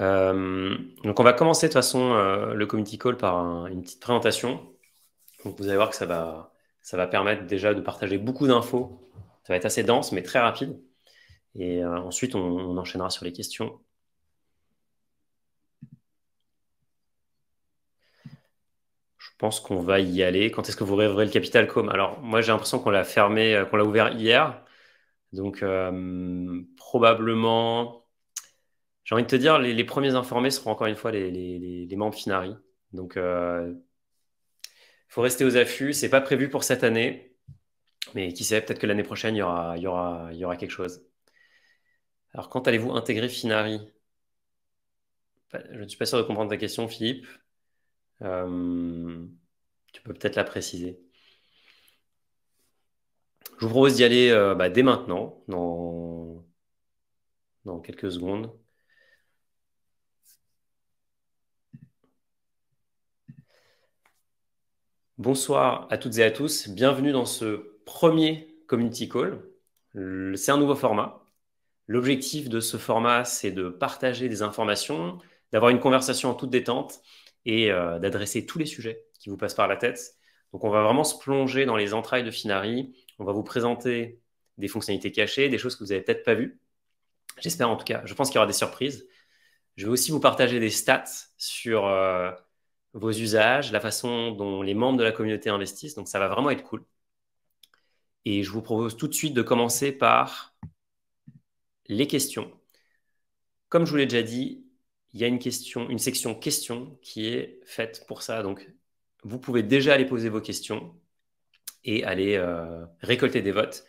Euh, donc, on va commencer de toute façon euh, le community call par une petite présentation. Donc, vous allez voir que ça va, ça va permettre déjà de partager beaucoup d'infos. Ça va être assez dense, mais très rapide. Et euh, ensuite, on, on, enchaînera sur les questions. Je pense qu'on va y aller. Quand est-ce que vous rêverez le Capital Com Alors, moi, j'ai l'impression qu'on l'a fermé, qu'on l'a ouvert hier. Donc, probablement j'ai envie de te dire, les, premiers informés seront encore une fois les, membres Finari. Donc, il euh, faut rester aux affûts. C'est pas prévu pour cette année, mais qui sait, peut-être que l'année prochaine, il y aura, quelque chose. Alors, quand allez-vous intégrer Finari Je ne suis pas sûr de comprendre ta question, Philippe. Euh, tu peux peut-être la préciser. Je vous propose d'y aller euh, bah, dès maintenant, dans quelques secondes. Bonsoir à toutes et à tous. Bienvenue dans ce premier Community Call. C'est un nouveau format. L'objectif de ce format, c'est de partager des informations, d'avoir une conversation en toute détente et euh, d'adresser tous les sujets qui vous passent par la tête. Donc, on va vraiment se plonger dans les entrailles de Finari. On va vous présenter des fonctionnalités cachées, des choses que vous n'avez peut-être pas vues. J'espère en tout cas. Je pense qu'il y aura des surprises. Je vais aussi vous partager des stats sur euh, vos usages, la façon dont les membres de la communauté investissent. Donc, ça va vraiment être cool. Et je vous propose tout de suite de commencer par les questions. Comme je vous l'ai déjà dit, il y a une question, une section questions qui est faite pour ça. Donc, vous pouvez déjà aller poser vos questions et aller euh, récolter des votes.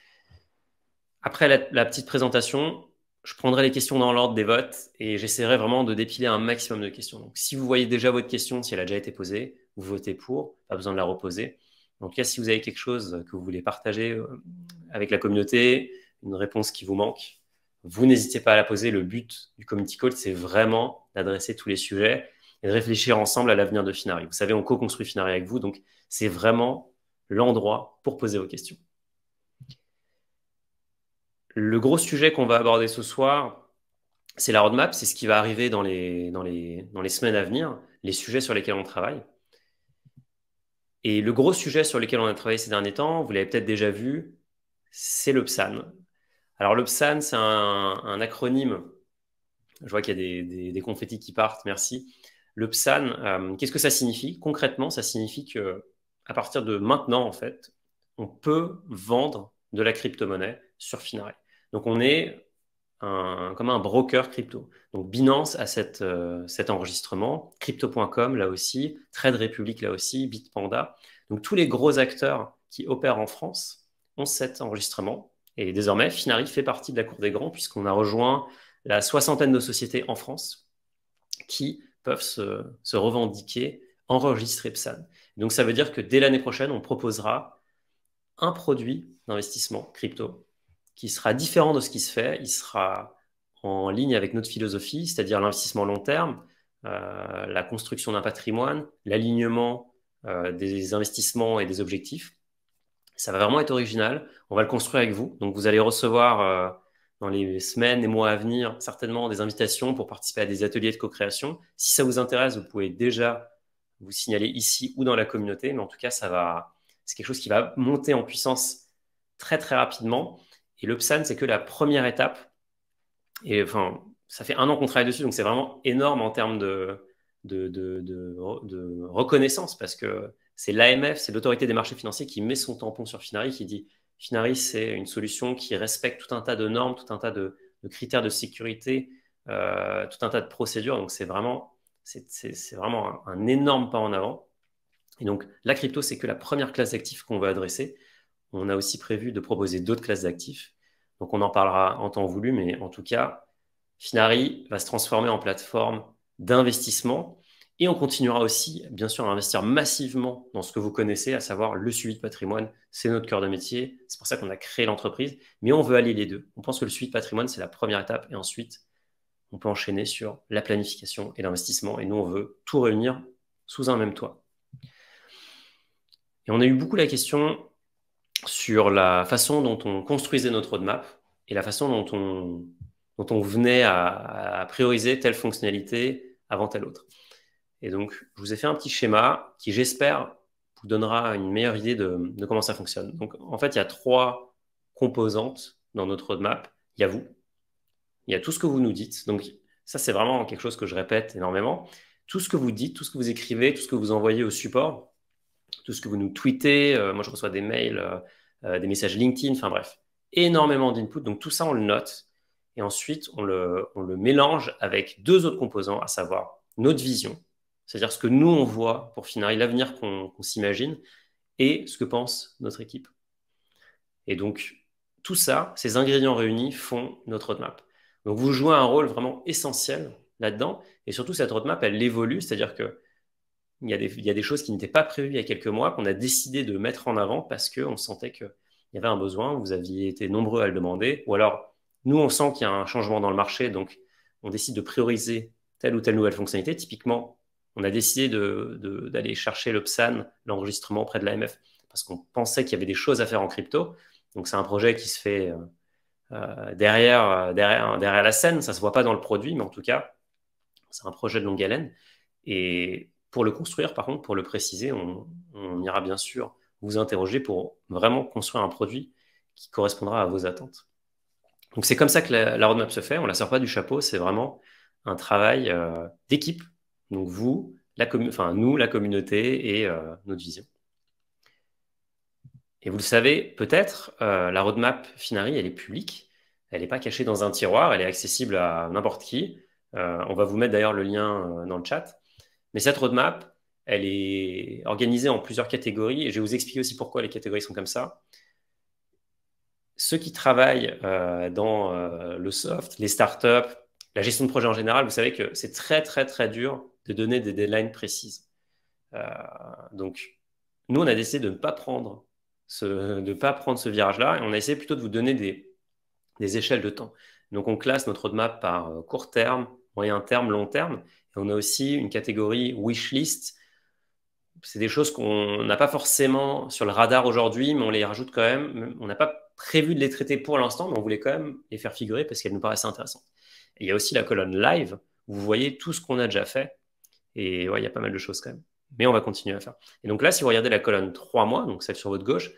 Après la petite présentation, je prendrai les questions dans l'ordre des votes et j'essaierai vraiment de dépiler un maximum de questions. Donc, si vous voyez déjà votre question, si elle a déjà été posée, vous votez pour, pas besoin de la reposer. Donc tout si vous avez quelque chose que vous voulez partager euh, avec la communauté, une réponse qui vous manque, vous n'hésitez pas à la poser. Le but du community call, c'est vraiment d'adresser tous les sujets et de réfléchir ensemble à l'avenir de Finari. Vous savez, on co-construit Finari avec vous, donc c'est vraiment l'endroit pour poser vos questions. Le gros sujet qu'on va aborder ce soir, c'est la roadmap, c'est ce qui va arriver dans les, dans, les, dans les semaines à venir, les sujets sur lesquels on travaille. Et le gros sujet sur lequel on a travaillé ces derniers temps, vous l'avez peut-être déjà vu, c'est le PSAN. Alors le PSAN, c'est un, acronyme. Je vois qu'il y a des, des, confettis qui partent, merci. Le PSAN, euh, qu'est-ce que ça signifie Concrètement, ça signifie que à partir de maintenant, en fait, on peut vendre de la crypto-monnaie sur Finare. Donc on est un, comme un broker crypto. Donc Binance a euh, cet enregistrement, crypto.com là aussi, Trade Republic là aussi, Bitpanda. Donc tous les gros acteurs qui opèrent en France ont cet enregistrement. Et désormais, Finari fait partie de la Cour des grands puisqu'on a rejoint la soixantaine de sociétés en France qui peuvent se, se revendiquer, enregistrer PSAN. Donc ça veut dire que dès l'année prochaine, on proposera un produit d'investissement crypto qui sera différent de ce qui se fait, il sera en ligne avec notre philosophie, c'est-à-dire l'investissement long terme, euh, la construction d'un patrimoine, l'alignement euh, des investissements et des objectifs. Ça va vraiment être original. On va le construire avec vous. Donc, vous allez recevoir euh, dans les semaines et mois à venir certainement des invitations pour participer à des ateliers de co-création. Si ça vous intéresse, vous pouvez déjà vous signaler ici ou dans la communauté. Mais en tout cas, ça va, c'est quelque chose qui va monter en puissance très, très rapidement. Et le c'est que la première étape. Et enfin, ça fait un an qu'on travaille dessus, donc c'est vraiment énorme en termes de, reconnaissance parce que c'est l'AMF, c'est l'autorité des marchés financiers qui met son tampon sur Finari, qui dit Finari, c'est une solution qui respecte tout un tas de normes, tout un tas de, critères de sécurité, euh, tout un tas de procédures. Donc c'est vraiment, c'est, vraiment un, énorme pas en avant. Et donc la crypto, c'est que la première classe d'actifs qu'on veut adresser. On a aussi prévu de proposer d'autres classes d'actifs donc on en parlera en temps voulu, mais en tout cas, Finari va se transformer en plateforme d'investissement et on continuera aussi, bien sûr, à investir massivement dans ce que vous connaissez, à savoir le suivi de patrimoine. C'est notre cœur de métier, c'est pour ça qu'on a créé l'entreprise, mais on veut aller les deux. On pense que le suivi de patrimoine, c'est la première étape et ensuite, on peut enchaîner sur la planification et l'investissement. Et nous, on veut tout réunir sous un même toit. Et on a eu beaucoup la question sur la façon dont on construisait notre roadmap et la façon dont on, venait à, prioriser telle fonctionnalité avant telle autre. Et donc, je vous ai fait un petit schéma qui, j'espère, vous donnera une meilleure idée de, de, comment ça fonctionne. Donc, en fait, il y a trois composantes dans notre roadmap. Il y a vous, il y a tout ce que vous nous dites. Donc, ça, c'est vraiment quelque chose que je répète énormément. Tout ce que vous dites, tout ce que vous écrivez, tout ce que vous envoyez au support, tout ce que vous nous tweetez. Euh, moi, je reçois des mails, euh, euh, des messages LinkedIn, enfin bref, énormément d'input. Donc tout ça, on le note. Et ensuite, on le, le mélange avec deux autres composants, à savoir notre vision, c'est-à-dire ce que nous, on voit pour finir l'avenir qu'on s'imagine, et ce que pense notre équipe. Et donc, tout ça, ces ingrédients réunis font notre roadmap. Donc, vous jouez un rôle vraiment essentiel là-dedans. Et surtout, cette roadmap, elle évolue, c'est-à-dire que il y, a des, choses qui n'étaient pas prévues il y a quelques mois qu'on a décidé de mettre en avant parce qu'on sentait qu'il y avait un besoin, vous aviez été nombreux à le demander, ou alors nous, on sent qu'il y a un changement dans le marché, donc on décide de prioriser telle ou telle nouvelle fonctionnalité. Typiquement, on a décidé d'aller chercher le PSAN, l'enregistrement près de l'AMF, parce qu'on pensait qu'il y avait des choses à faire en crypto. Donc c'est un projet qui se fait euh, euh, derrière, euh, derrière, derrière la scène, ça ne se voit pas dans le produit, mais en tout cas, c'est un projet de longue haleine. Et pour le construire, par contre, pour le préciser, on, ira bien sûr vous interroger pour vraiment construire un produit qui correspondra à vos attentes. Donc c'est comme ça que la, roadmap se fait, on ne la sort pas du chapeau, c'est vraiment un travail euh, d'équipe. Donc vous, la enfin, nous, la communauté et euh, notre vision. Et vous le savez peut-être, euh, la roadmap Finari, elle est publique, elle n'est pas cachée dans un tiroir, elle est accessible à n'importe qui. on va vous mettre d'ailleurs le lien dans le chat. Mais cette roadmap, elle est organisée en plusieurs catégories et je vais vous expliquer aussi pourquoi les catégories sont comme ça. Ceux qui travaillent euh, dans euh, le soft, les startups, la gestion de projet en général, vous savez que c'est très très très dur de donner des deadlines précises. Euh, donc, nous, on a décidé de ne pas prendre ce, pas prendre ce virage-là et on a essayé plutôt de vous donner des, des échelles de temps. Donc, on classe notre roadmap par court terme, moyen terme, long terme on a aussi une catégorie Wishlist ». list. C'est des choses qu'on n'a pas forcément sur le radar aujourd'hui, mais on les rajoute quand même. On n'a pas prévu de les traiter pour l'instant, mais on voulait quand même les faire figurer parce qu'elles nous paraissaient intéressantes. il y a aussi la colonne live, vous voyez tout ce qu'on a déjà fait. Et ouais, il y a pas mal de choses quand même. Mais on va continuer à faire. Et donc là, si vous regardez la colonne 3 mois, donc celle sur votre gauche,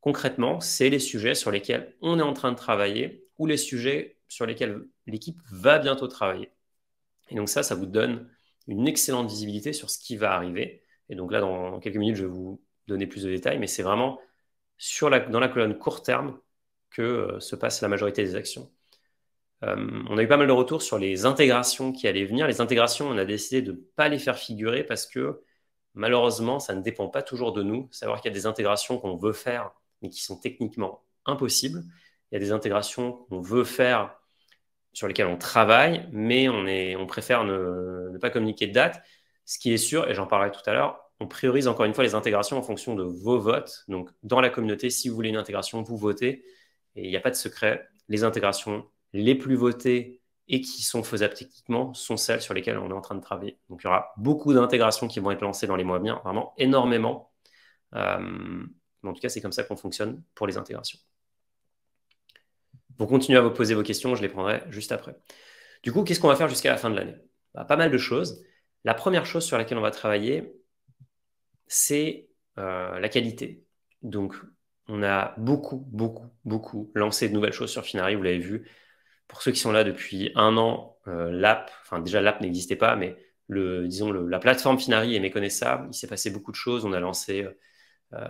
concrètement, c'est les sujets sur lesquels on est en train de travailler ou les sujets sur lesquels l'équipe va bientôt travailler. Et donc ça, ça vous donne une excellente visibilité sur ce qui va arriver. Et donc là, dans quelques minutes, je vais vous donner plus de détails, mais c'est vraiment sur la, dans la colonne court terme que euh, se passe la majorité des actions. Euh, on a eu pas mal de retours sur les intégrations qui allaient venir. Les intégrations, on a décidé de ne pas les faire figurer parce que malheureusement, ça ne dépend pas toujours de nous. Savoir qu'il y a des intégrations qu'on veut faire, mais qui sont techniquement impossibles. Il y a des intégrations qu'on veut faire, sur lesquels on travaille, mais on, est, on préfère ne, pas communiquer de date. Ce qui est sûr, et j'en parlerai tout à l'heure, on priorise encore une fois les intégrations en fonction de vos votes. Donc, dans la communauté, si vous voulez une intégration, vous votez. Et il n'y a pas de secret. Les intégrations les plus votées et qui sont faisables techniquement sont celles sur lesquelles on est en train de travailler. Donc, il y aura beaucoup d'intégrations qui vont être lancées dans les mois à venir, vraiment énormément. Euh, en tout cas, c'est comme ça qu'on fonctionne pour les intégrations. Pour continuer à vous poser vos questions, je les prendrai juste après. Du coup, qu'est-ce qu'on va faire jusqu'à la fin de l'année bah, Pas mal de choses. La première chose sur laquelle on va travailler, c'est euh, la qualité. Donc, on a beaucoup, beaucoup, beaucoup lancé de nouvelles choses sur Finari, vous l'avez vu. Pour ceux qui sont là depuis un an, euh, l'app, enfin déjà l'app n'existait pas, mais le, disons la plateforme Finari est méconnaissable. Il s'est passé beaucoup de choses. On a lancé euh,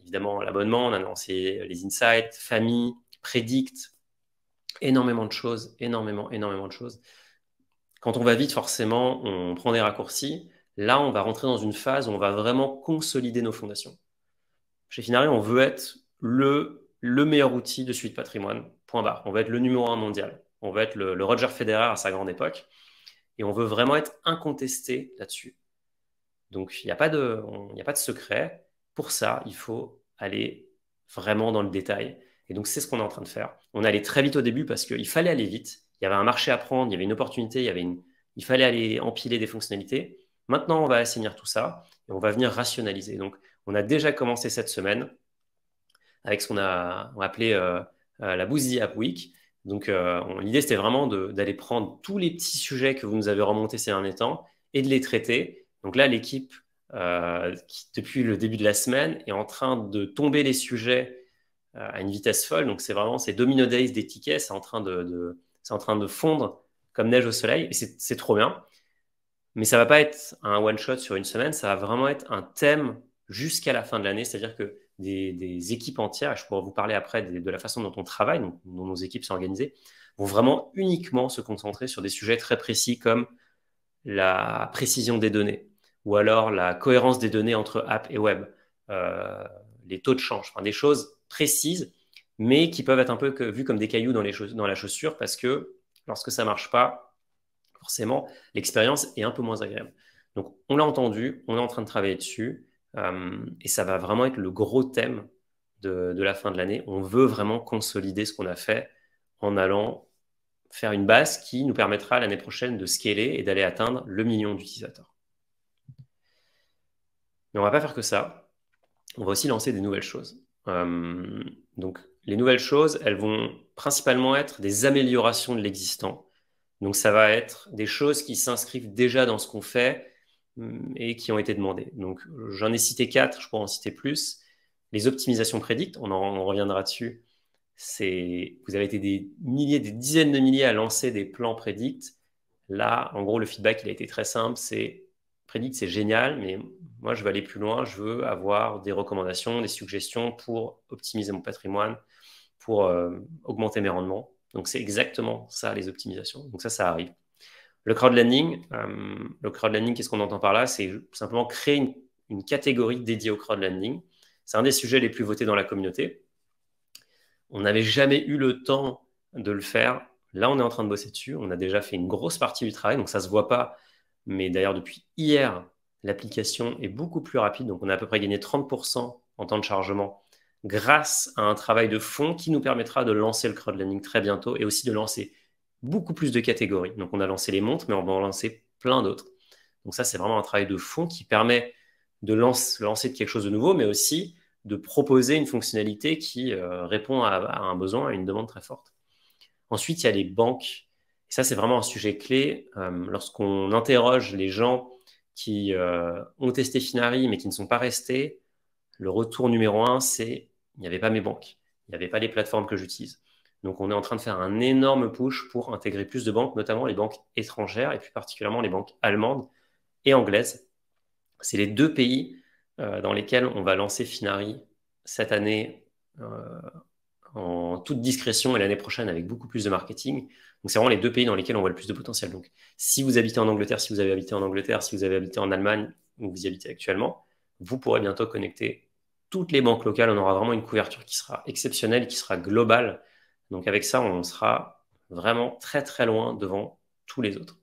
évidemment l'abonnement, on a lancé les insights, famille, prédicte énormément de choses, énormément, énormément de choses. Quand on va vite, forcément, on prend des raccourcis. Là, on va rentrer dans une phase où on va vraiment consolider nos fondations. Chez Finari, on veut être le, le meilleur outil de suite patrimoine, point barre. On veut être le numéro un mondial. On veut être le, Roger Federer à sa grande époque. Et on veut vraiment être incontesté là-dessus. Donc, il n'y a, pas de, a pas de secret. Pour ça, il faut aller vraiment dans le détail. Et donc, c'est ce qu'on est en train de faire. On allait très vite au début parce qu'il fallait aller vite. Il y avait un marché à prendre, il y avait une opportunité, il, y avait une... il fallait aller empiler des fonctionnalités. Maintenant, on va assainir tout ça et on va venir rationaliser. Donc, on a déjà commencé cette semaine avec ce qu'on a, appelé euh, euh, la Boozy App Week. Donc, euh, l'idée, c'était vraiment d'aller prendre tous les petits sujets que vous nous avez remontés ces derniers temps et de les traiter. Donc là, l'équipe, depuis le début de la semaine, est en train de tomber les sujets euh, à une vitesse folle. Donc, c'est vraiment ces domino days des tickets, c'est en, train de, de en train de fondre comme neige au soleil. Et c'est trop bien. Mais ça va pas être un one-shot sur une semaine, ça va vraiment être un thème jusqu'à la fin de l'année. C'est-à-dire que des, des, équipes entières, je pourrais vous parler après de, de la façon dont on travaille, dont, dont nos équipes sont organisées, vont vraiment uniquement se concentrer sur des sujets très précis comme la précision des données, ou alors la cohérence des données entre app et web, euh, les taux de change, enfin des choses précises, mais qui peuvent être un peu vues comme des cailloux dans, les dans la chaussure parce que lorsque ça marche pas, forcément, l'expérience est un peu moins agréable. Donc, on l'a entendu, on est en train de travailler dessus, euh, et ça va vraiment être le gros thème de, de la fin de l'année. On veut vraiment consolider ce qu'on a fait en allant faire une base qui nous permettra l'année prochaine de scaler et d'aller atteindre le million d'utilisateurs. Mais on ne va pas faire que ça. On va aussi lancer des nouvelles choses. Euh, donc, les nouvelles choses, elles vont principalement être des améliorations de l'existant. Donc, ça va être des choses qui s'inscrivent déjà dans ce qu'on fait mm, et qui ont été demandées. Donc, j'en ai cité quatre, je pourrais en citer plus. Les optimisations prédictes, on en reviendra dessus. C'est, vous avez été des milliers, des dizaines de milliers à lancer des plans prédicts. Là, en gros, le feedback, il a été très simple. C'est que c'est génial, mais moi, je veux aller plus loin. Je veux avoir des recommandations, des suggestions pour optimiser mon patrimoine, pour euh, augmenter mes rendements. Donc, c'est exactement ça, les optimisations. Donc, ça, ça arrive. Le crowdlending, landing, euh, le qu'est-ce qu'on entend par là C'est simplement créer une, une, catégorie dédiée au crowdlending. C'est un des sujets les plus votés dans la communauté. On n'avait jamais eu le temps de le faire. Là, on est en train de bosser dessus. On a déjà fait une grosse partie du travail, donc ça ne se voit pas mais d'ailleurs, depuis hier, l'application est beaucoup plus rapide. Donc, on a à peu près gagné 30% en temps de chargement grâce à un travail de fond qui nous permettra de lancer le crowdlending très bientôt et aussi de lancer beaucoup plus de catégories. Donc, on a lancé les montres, mais on va en lancer plein d'autres. Donc, ça, c'est vraiment un travail de fond qui permet de lancer quelque chose de nouveau, mais aussi de proposer une fonctionnalité qui euh, répond à un besoin, à une demande très forte. Ensuite, il y a les banques ça, c'est vraiment un sujet clé. Euh, lorsqu'on interroge les gens qui euh, ont testé Finari mais qui ne sont pas restés, le retour numéro un, c'est il n'y avait pas mes banques, il n'y avait pas les plateformes que j'utilise. Donc, on est en train de faire un énorme push pour intégrer plus de banques, notamment les banques étrangères et plus particulièrement les banques allemandes et anglaises. C'est les deux pays euh, dans lesquels on va lancer Finari cette année en toute discrétion et l'année prochaine avec beaucoup plus de marketing. Donc c'est vraiment les deux pays dans lesquels on voit le plus de potentiel. Donc si vous habitez en Angleterre, si vous avez habité en Angleterre, si vous avez habité en Allemagne, où vous y habitez actuellement, vous pourrez bientôt connecter toutes les banques locales. On aura vraiment une couverture qui sera exceptionnelle, qui sera globale. Donc avec ça, on sera vraiment très très loin devant tous les autres.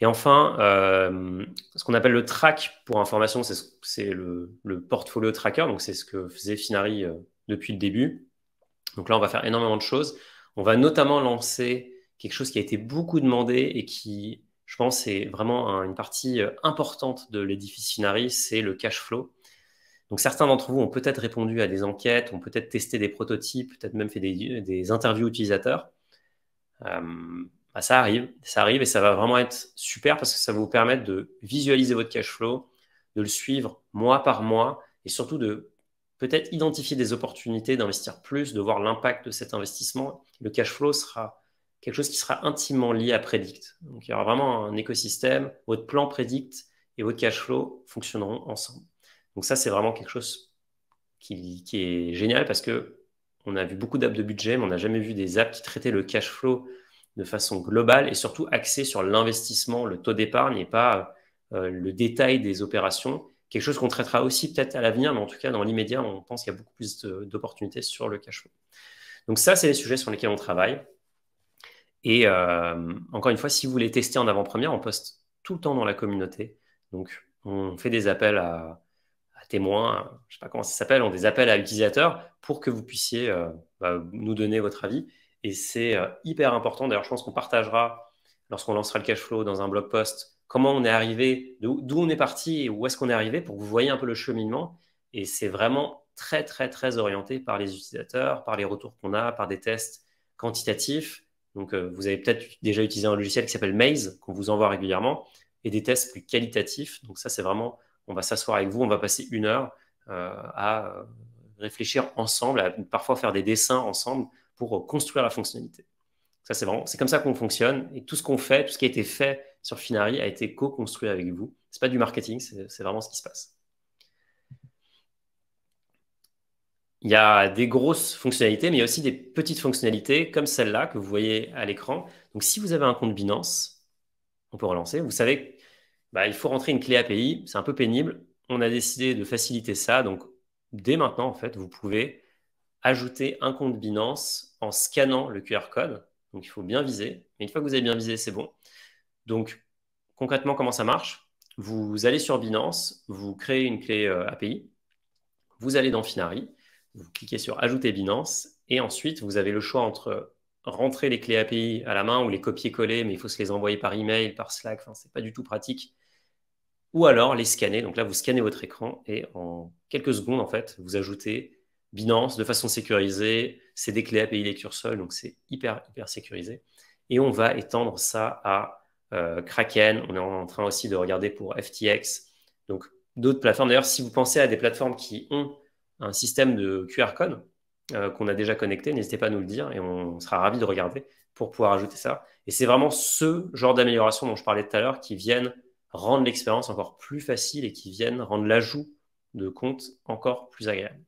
Et enfin, euh, ce qu'on appelle le track pour information, c'est le, portfolio tracker. Donc c'est ce que faisait Finari euh, depuis le début. Donc là, on va faire énormément de choses. On va notamment lancer quelque chose qui a été beaucoup demandé et qui, je pense, est vraiment une partie euh, importante de l'édifice Finari, c'est le cash flow. Donc certains d'entre vous ont peut-être répondu à des enquêtes, ont peut-être testé des prototypes, peut-être même fait des, interviews utilisateurs. Euh, bah, ça arrive, ça arrive et ça va vraiment être super parce que ça va vous permettre de visualiser votre cash flow, de le suivre mois par mois et surtout de peut-être identifier des opportunités d'investir plus, de voir l'impact de cet investissement. Le cash flow sera quelque chose qui sera intimement lié à Predict. Donc il y aura vraiment un écosystème, votre plan Predict et votre cash flow fonctionneront ensemble. Donc ça, c'est vraiment quelque chose qui, est génial parce que on a vu beaucoup d'apps de budget, mais on n'a jamais vu des apps qui traitaient le cash flow de façon globale et surtout axées sur l'investissement, le taux d'épargne et pas euh, le détail des opérations quelque chose qu'on traitera aussi peut-être à l'avenir, mais en tout cas, dans l'immédiat, on pense qu'il y a beaucoup plus d'opportunités sur le cash flow. Donc ça, c'est les sujets sur lesquels on travaille. Et euh, encore une fois, si vous voulez tester en avant-première, on poste tout le temps dans la communauté. Donc, on fait des appels à, témoins, je ne sais pas comment ça s'appelle, on des appels à utilisateurs pour que vous puissiez euh, bah, nous donner votre avis. Et c'est euh, hyper important. D'ailleurs, je pense qu'on partagera, lorsqu'on lancera le cash flow dans un blog post, comment on est arrivé, d'où on est parti et où est-ce qu'on est arrivé pour que vous voyez un peu le cheminement. Et c'est vraiment très, très, très orienté par les utilisateurs, par les retours qu'on a, par des tests quantitatifs. Donc, euh, vous avez peut-être déjà utilisé un logiciel qui s'appelle Maze, qu'on vous envoie régulièrement, et des tests plus qualitatifs. Donc, ça, c'est vraiment, on va s'asseoir avec vous, on va passer une heure euh, à euh, réfléchir ensemble, à parfois faire des dessins ensemble pour construire la fonctionnalité. Ça, c'est vraiment, c'est comme ça qu'on fonctionne. Et tout ce qu'on fait, tout ce qui a été fait sur Finari a été co-construit avec vous. Ce n'est pas du marketing, c'est vraiment ce qui se passe. Il y a des grosses fonctionnalités, mais il y a aussi des petites fonctionnalités comme celle-là que vous voyez à l'écran. Donc, si vous avez un compte Binance, on peut relancer. Vous savez, bah, il faut rentrer une clé API. C'est un peu pénible. On a décidé de faciliter ça. Donc, dès maintenant, en fait, vous pouvez ajouter un compte Binance en scannant le QR code. Donc, il faut bien viser. Mais une fois que vous avez bien visé, c'est bon. Donc, concrètement, comment ça marche Vous allez sur Binance, vous créez une clé euh, API, vous allez dans Finari, vous cliquez sur Ajouter Binance, et ensuite, vous avez le choix entre rentrer les clés API à la main ou les copier-coller, mais il faut se les envoyer par email, par Slack, ce n'est pas du tout pratique. Ou alors les scanner. Donc là, vous scannez votre écran et en quelques secondes, en fait, vous ajoutez Binance de façon sécurisée. C'est des clés API Lecture seule, donc c'est hyper, hyper sécurisé. Et on va étendre ça à euh, Kraken, on est en train aussi de regarder pour FTX, donc d'autres plateformes. D'ailleurs, si vous pensez à des plateformes qui ont un système de QR code euh, qu'on a déjà connecté, n'hésitez pas à nous le dire et on sera ravi de regarder pour pouvoir ajouter ça. Et c'est vraiment ce genre d'amélioration dont je parlais tout à l'heure qui viennent rendre l'expérience encore plus facile et qui viennent rendre l'ajout de compte encore plus agréable.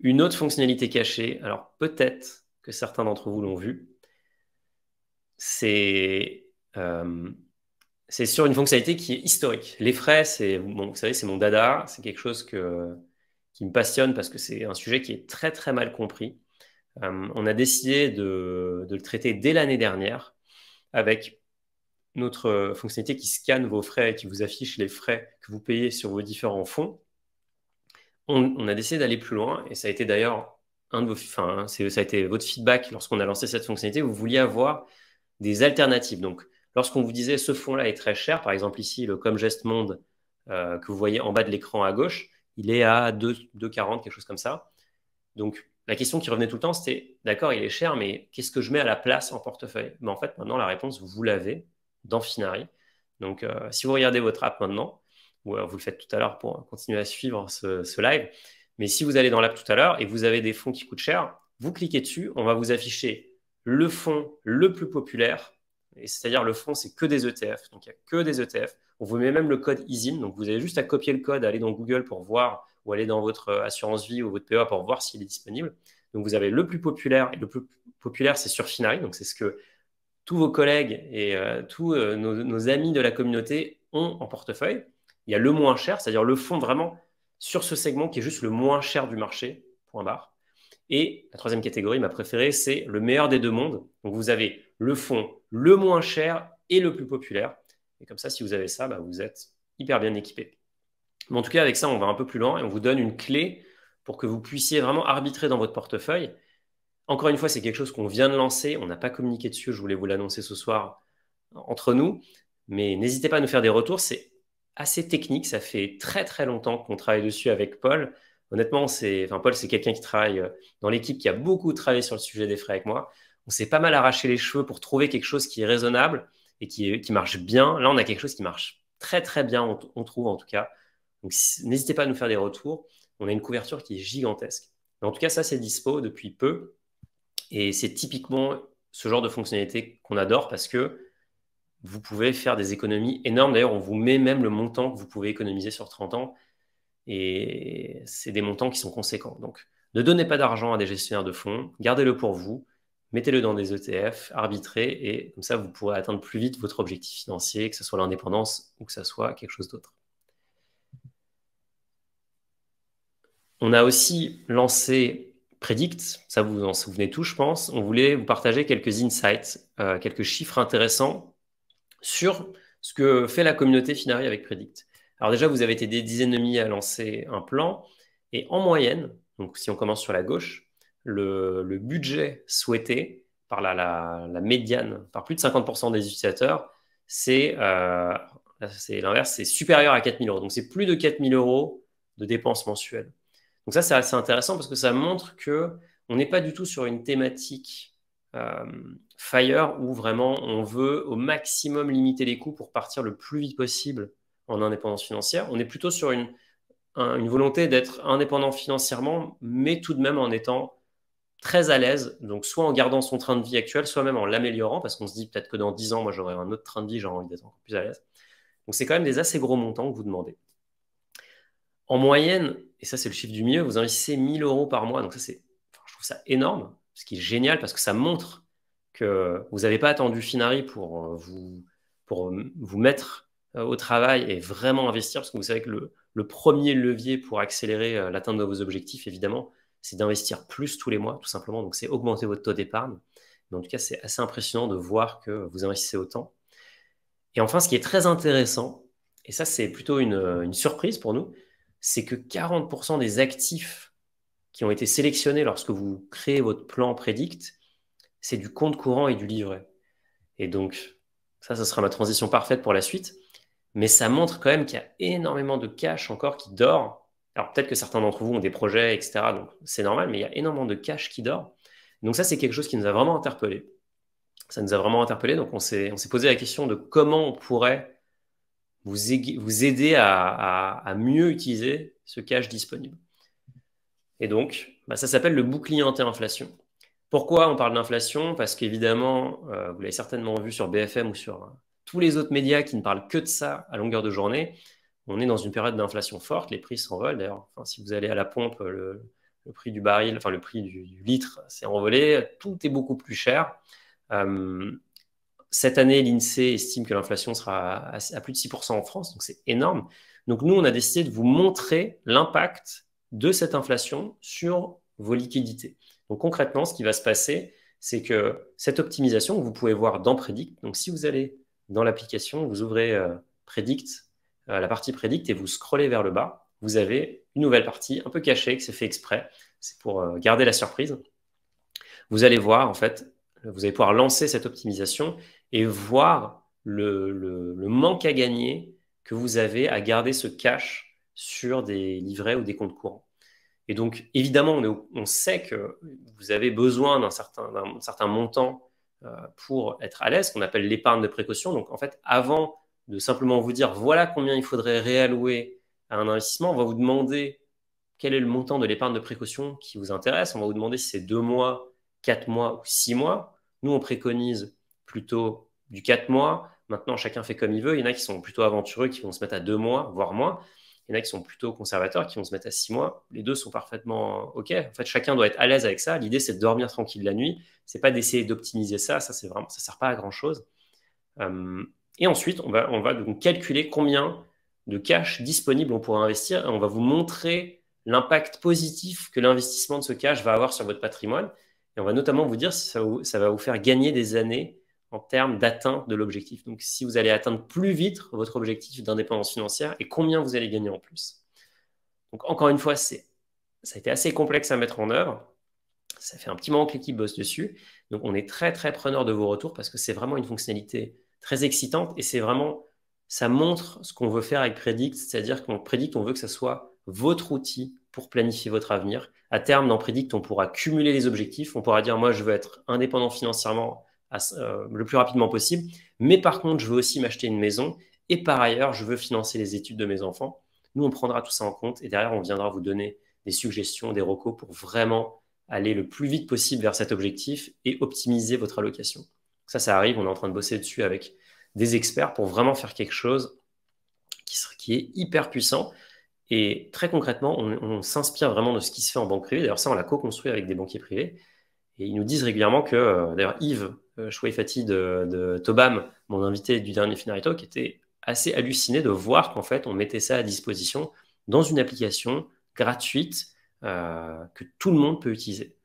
Une autre fonctionnalité cachée, alors peut-être que certains d'entre vous l'ont vu, c'est euh, c'est sur une fonctionnalité qui est historique. Les frais, c'est bon, vous savez, c'est mon dada, c'est quelque chose que, qui me passionne parce que c'est un sujet qui est très très mal compris. Euh, on a décidé de, le traiter dès l'année dernière avec notre fonctionnalité qui scanne vos frais et qui vous affiche les frais que vous payez sur vos différents fonds. On, on a décidé d'aller plus loin et ça a été d'ailleurs un de vos, enfin, ça a été votre feedback lorsqu'on a lancé cette fonctionnalité. Vous vouliez avoir des alternatives. Donc, Lorsqu'on vous disait ce fonds-là est très cher, par exemple ici, le Comgest Monde euh, que vous voyez en bas de l'écran à gauche, il est à 2,40, quelque chose comme ça. Donc, la question qui revenait tout le temps, c'était d'accord, il est cher, mais qu'est-ce que je mets à la place en portefeuille Mais en fait, maintenant, la réponse, vous l'avez dans Finari. Donc, euh, si vous regardez votre app maintenant, ou vous le faites tout à l'heure pour continuer à suivre ce, ce live, mais si vous allez dans l'app tout à l'heure et vous avez des fonds qui coûtent cher, vous cliquez dessus, on va vous afficher le fonds le plus populaire c'est-à-dire, le fond c'est que des ETF. Donc, il n'y a que des ETF. On vous met même le code ISIN. Donc, vous avez juste à copier le code, à aller dans Google pour voir, ou aller dans votre euh, assurance vie ou votre PEA pour voir s'il est disponible. Donc, vous avez le plus populaire. Et le plus populaire, c'est sur Finari. Donc, c'est ce que tous vos collègues et euh, tous euh, nos, nos, amis de la communauté ont en portefeuille. Il y a le moins cher, c'est-à-dire le fond vraiment sur ce segment qui est juste le moins cher du marché, point barre. Et la troisième catégorie, ma préférée, c'est le meilleur des deux mondes. Donc vous avez le fond le moins cher et le plus populaire. Et comme ça, si vous avez ça, bah, vous êtes hyper bien équipé. Mais en tout cas, avec ça, on va un peu plus loin et on vous donne une clé pour que vous puissiez vraiment arbitrer dans votre portefeuille. Encore une fois, c'est quelque chose qu'on vient de lancer. On n'a pas communiqué dessus. Je voulais vous l'annoncer ce soir entre nous. Mais n'hésitez pas à nous faire des retours. C'est assez technique. Ça fait très très longtemps qu'on travaille dessus avec Paul. Honnêtement, c'est, enfin, Paul, c'est quelqu'un qui travaille euh, dans l'équipe, qui a beaucoup travaillé sur le sujet des frais avec moi. On s'est pas mal arraché les cheveux pour trouver quelque chose qui est raisonnable et qui, marche bien. Là, on a quelque chose qui marche très, très bien, on, trouve en tout cas. Donc, n'hésitez pas à nous faire des retours. On a une couverture qui est gigantesque. en tout cas, ça, c'est dispo depuis peu. Et c'est typiquement ce genre de fonctionnalité qu'on adore parce que vous pouvez faire des économies énormes. D'ailleurs, on vous met même le montant que vous pouvez économiser sur 30 ans. Et c'est des montants qui sont conséquents. Donc, ne donnez pas d'argent à des gestionnaires de fonds, gardez-le pour vous, mettez-le dans des ETF, arbitrez, et comme ça, vous pourrez atteindre plus vite votre objectif financier, que ce soit l'indépendance ou que ce soit quelque chose d'autre. On a aussi lancé Predict, ça vous en souvenez tout je pense. On voulait vous partager quelques insights, euh, quelques chiffres intéressants sur ce que fait la communauté Finari avec Predict. Alors déjà, vous avez été des dizaines de milliers à lancer un plan, et en moyenne, donc si on commence sur la gauche, le, budget souhaité par la, médiane, par plus de 50% des utilisateurs, euh, c'est l'inverse, c'est supérieur à 4 000 euros. Donc c'est plus de 4 000 euros de dépenses mensuelles. Donc ça, c'est assez intéressant parce que ça montre qu'on n'est pas du tout sur une thématique euh, fire où vraiment on veut au maximum limiter les coûts pour partir le plus vite possible en indépendance financière. On est plutôt sur une, volonté d'être indépendant financièrement, mais tout de même en étant très à l'aise, donc soit en gardant son train de vie actuel, soit même en l'améliorant, parce qu'on se dit peut-être que dans 10 ans, moi j'aurai un autre train de vie, j'aurai envie d'être encore plus à l'aise. Donc c'est quand même des assez gros montants que vous demandez. En moyenne, et ça c'est le chiffre du mieux, vous investissez 1000 euros par mois, donc ça c'est, je trouve ça énorme, ce qui est génial parce que ça montre que vous n'avez pas attendu Finari pour euh, vous, pour euh, vous mettre euh, au travail et vraiment investir, parce que vous savez que le, premier levier pour accélérer euh, l'atteinte de vos objectifs, évidemment, c'est d'investir plus tous les mois, tout simplement. Donc, c'est augmenter votre taux d'épargne. Mais en tout cas, c'est assez impressionnant de voir que vous investissez autant. Et enfin, ce qui est très intéressant, et ça, c'est plutôt une, euh, une, surprise pour nous, c'est que 40% des actifs qui ont été sélectionnés lorsque vous créez votre plan Prédict, c'est du compte courant et du livret. Et donc, ça, ce sera ma transition parfaite pour la suite mais ça montre quand même qu'il y a énormément de cash encore qui dort. Alors peut-être que certains d'entre vous ont des projets, etc. Donc c'est normal, mais il y a énormément de cash qui dort. Donc ça, c'est quelque chose qui nous a vraiment interpellé. Ça nous a vraiment interpellé. Donc on s'est posé la question de comment on pourrait vous, aider à, mieux utiliser ce cash disponible. Et donc, bah, ça s'appelle le bouclier anti-inflation. Pourquoi on parle d'inflation Parce qu'évidemment, euh, vous l'avez certainement vu sur BFM ou sur tous les autres médias qui ne parlent que de ça à longueur de journée, on est dans une période d'inflation forte, les prix s'envolent. D'ailleurs, enfin, si vous allez à la pompe, le, prix du baril, enfin le prix du, litre s'est envolé, tout est beaucoup plus cher. Euh, cette année, l'INSEE estime que l'inflation sera à, plus de 6% en France, donc c'est énorme. Donc nous, on a décidé de vous montrer l'impact de cette inflation sur vos liquidités. Donc concrètement, ce qui va se passer, c'est que cette optimisation, vous pouvez voir dans Predict. Donc si vous allez dans l'application, vous ouvrez euh, euh, la partie Prédicte, et vous scrollez vers le bas. Vous avez une nouvelle partie un peu cachée, que c'est fait exprès. C'est pour euh, garder la surprise. Vous allez voir, en fait, vous allez pouvoir lancer cette optimisation et voir le, manque à gagner que vous avez à garder ce cache sur des livrets ou des comptes courants. Et donc, évidemment, on, sait que vous avez besoin d'un certain montant euh, pour être à l'aise, qu'on appelle l'épargne de précaution. Donc, en fait, avant de simplement vous dire voilà combien il faudrait réallouer à un investissement, on va vous demander quel est le montant de l'épargne de précaution qui vous intéresse. On va vous demander si c'est deux mois, quatre mois ou six mois. Nous, on préconise plutôt du quatre mois. Maintenant, chacun fait comme il veut. Il y en a qui sont plutôt aventureux, qui vont se mettre à deux mois, voire moins. Il y en a qui sont plutôt conservateurs, qui vont se mettre à six mois. Les deux sont parfaitement OK. En fait, chacun doit être à l'aise avec ça. L'idée, c'est de dormir tranquille la nuit. C'est pas d'essayer d'optimiser ça. Ça, c'est vraiment, ça sert pas à grand chose. Euh, et ensuite, on va, on va donc calculer combien de cash disponible on pourra investir et on va vous montrer l'impact positif que l'investissement de ce cash va avoir sur votre patrimoine. Et on va notamment vous dire si ça va vous faire gagner des années en termes d'atteinte de l'objectif. Donc, si vous allez atteindre plus vite votre objectif d'indépendance financière et combien vous allez gagner en plus. Donc, encore une fois, c'est, ça a été assez complexe à mettre en œuvre. Ça fait un petit moment que l'équipe bosse dessus. Donc, on est très, très preneur de vos retours parce que c'est vraiment une fonctionnalité très excitante et c'est vraiment, ça montre ce qu'on veut faire avec Predict, c'est-à-dire qu'on Predict, on veut que ça soit votre outil pour planifier votre avenir. À terme, dans Predict, on pourra cumuler les objectifs. On pourra dire, moi, je veux être indépendant financièrement euh, le plus rapidement possible. Mais par contre, je veux aussi m'acheter une maison et par ailleurs, je veux financer les études de mes enfants. Nous, on prendra tout ça en compte et derrière, on viendra vous donner des suggestions, des recos pour vraiment aller le plus vite possible vers cet objectif et optimiser votre allocation. Ça, ça arrive, on est en train de bosser dessus avec des experts pour vraiment faire quelque chose qui, est hyper puissant. Et très concrètement, on, on s'inspire vraiment de ce qui se fait en banque privée. D'ailleurs, ça, on l'a co-construit avec des banquiers privés. Et ils nous disent régulièrement que, euh, d'ailleurs, Yves, euh, Choué Fati de, Tobam, mon invité du dernier Finari Talk, était assez halluciné de voir qu'en fait, on mettait ça à disposition dans une application gratuite euh, que tout le monde peut utiliser.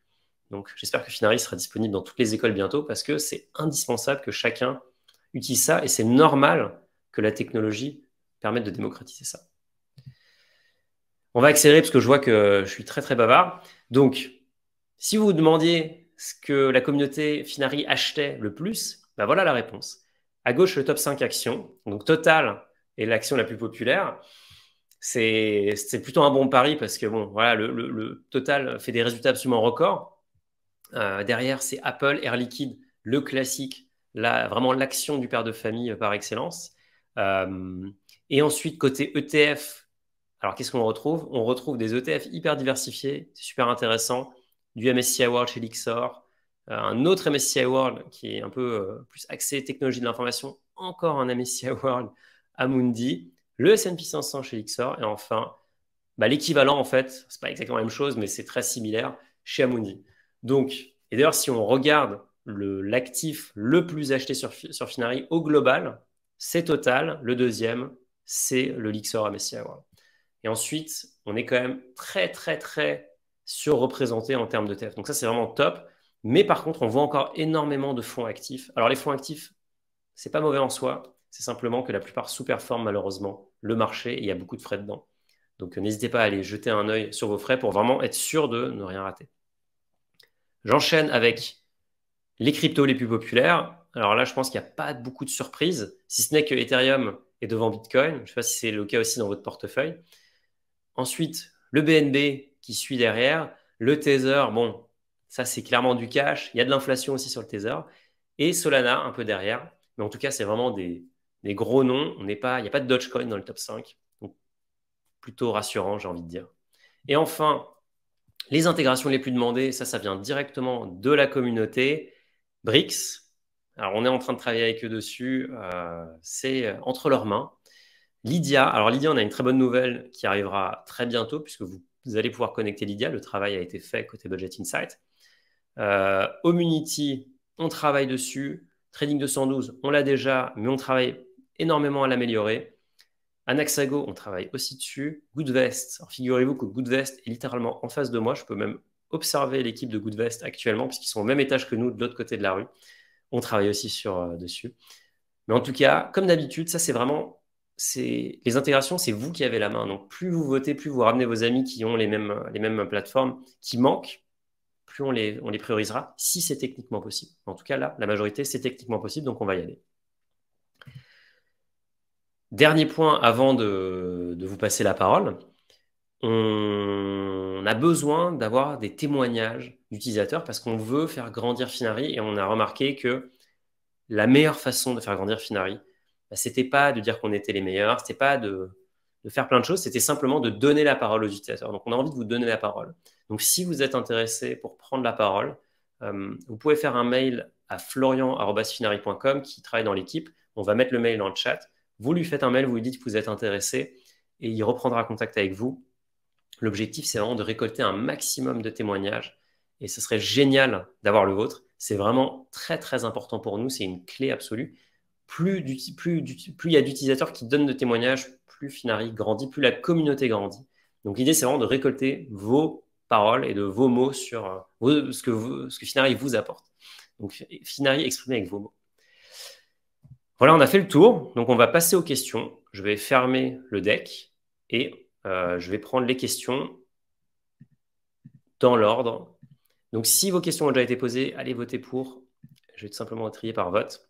Donc, j'espère que Finari sera disponible dans toutes les écoles bientôt parce que c'est indispensable que chacun utilise ça et c'est normal que la technologie permette de démocratiser ça. On va accélérer parce que je vois que je suis très très bavard. Donc, si vous vous demandiez ce que la communauté Finari achetait le plus, bah voilà la réponse. À gauche, le top 5 actions. Donc Total est l'action la plus populaire. C'est plutôt un bon pari parce que voilà, le, Total fait des résultats absolument records. Euh, derrière, c'est Apple, Air Liquide, le classique, la, vraiment l'action du père de famille euh, par excellence. Euh, et ensuite, côté ETF, alors qu'est-ce qu'on retrouve On retrouve des ETF hyper diversifiés, super intéressant du MSCI World chez Lixor, euh, un autre MSCI World qui est un peu euh, plus axé technologie de l'information, encore un MSCI World à Mundi, le S&P 500 chez Lixor, et enfin bah, l'équivalent en fait, c'est pas exactement la même chose, mais c'est très similaire chez Amundi. Donc, et d'ailleurs, si on regarde l'actif le, plus acheté sur, sur Finari au global, c'est Total. Le deuxième, c'est le Lixor MSCI World. Et ensuite, on est quand même très, très, très surreprésentés en termes de TF. Donc ça, c'est vraiment top. Mais par contre, on voit encore énormément de fonds actifs. Alors les fonds actifs, c'est pas mauvais en soi, c'est simplement que la plupart sous-performent malheureusement le marché et il y a beaucoup de frais dedans. Donc euh, n'hésitez pas à aller jeter un œil sur vos frais pour vraiment être sûr de ne rien rater. J'enchaîne avec les cryptos les plus populaires. Alors là, je pense qu'il n'y a pas beaucoup de surprises, si ce n'est que Ethereum est devant Bitcoin. Je ne sais pas si c'est le cas aussi dans votre portefeuille. Ensuite, le BNB qui suit derrière. Le Tether, bon, ça c'est clairement du cash. Il y a de l'inflation aussi sur le Tether. Et Solana, un peu derrière. Mais en tout cas, c'est vraiment des, gros noms. On n'est pas, il n'y a pas de Dogecoin dans le top 5. plutôt rassurant, j'ai envie de dire. Et enfin, les intégrations les plus demandées, ça, ça vient directement de la communauté. BRICS. Alors, on est en train de travailler avec eux dessus. Euh, c'est euh, entre leurs mains. Lydia, alors Lydia, on a une très bonne nouvelle qui arrivera très bientôt, puisque vous vous allez pouvoir connecter Lydia. Le travail a été fait côté Budget Insight. Euh, Omunity, on travaille dessus. Trading 212, on l'a déjà, mais on travaille énormément à l'améliorer. Anaxago, on travaille aussi dessus. Goodvest, figurez-vous que Goodvest est littéralement en face de moi. Je peux même observer l'équipe de Goodvest actuellement, puisqu'ils sont au même étage que nous, de l'autre côté de la rue. On travaille aussi sur, euh, dessus. Mais en tout cas, comme d'habitude, ça c'est vraiment c'est les intégrations, c'est vous qui avez la main. Donc plus vous votez, plus vous ramenez vos amis qui ont les mêmes, les mêmes plateformes qui manquent, plus on les, on les priorisera si c'est techniquement possible. En tout cas, là, la majorité, c'est techniquement possible, donc on va y aller. Dernier point avant de, de vous passer la parole, on, on a besoin d'avoir des témoignages d'utilisateurs parce qu'on veut faire grandir Finari et on a remarqué que la meilleure façon de faire grandir Finari, ce bah, c'était pas de dire qu'on était les meilleurs, c'était pas de, faire plein de choses, c'était simplement de donner la parole aux utilisateurs. Donc on a envie de vous donner la parole. Donc si vous êtes intéressé pour prendre la parole, euh, vous pouvez faire un mail à florian.finari.com qui travaille dans l'équipe. On va mettre le mail dans le chat. Vous lui faites un mail, vous lui dites que vous êtes intéressé et il reprendra contact avec vous. L'objectif, c'est vraiment de récolter un maximum de témoignages et ce serait génial d'avoir le vôtre. C'est vraiment très, très important pour nous. C'est une clé absolue plus il y a d'utilisateurs qui donnent de témoignages, plus Finari grandit, plus la communauté grandit. Donc l'idée, c'est vraiment de récolter vos paroles et de vos mots sur euh, ce, que que Finari vous apporte. Donc Finari exprimé avec vos mots. Voilà, on a fait le tour. Donc on va passer aux questions. Je vais fermer le deck et euh, je vais prendre les questions dans l'ordre. Donc si vos questions ont déjà été posées, allez voter pour. Je vais tout simplement trier par vote.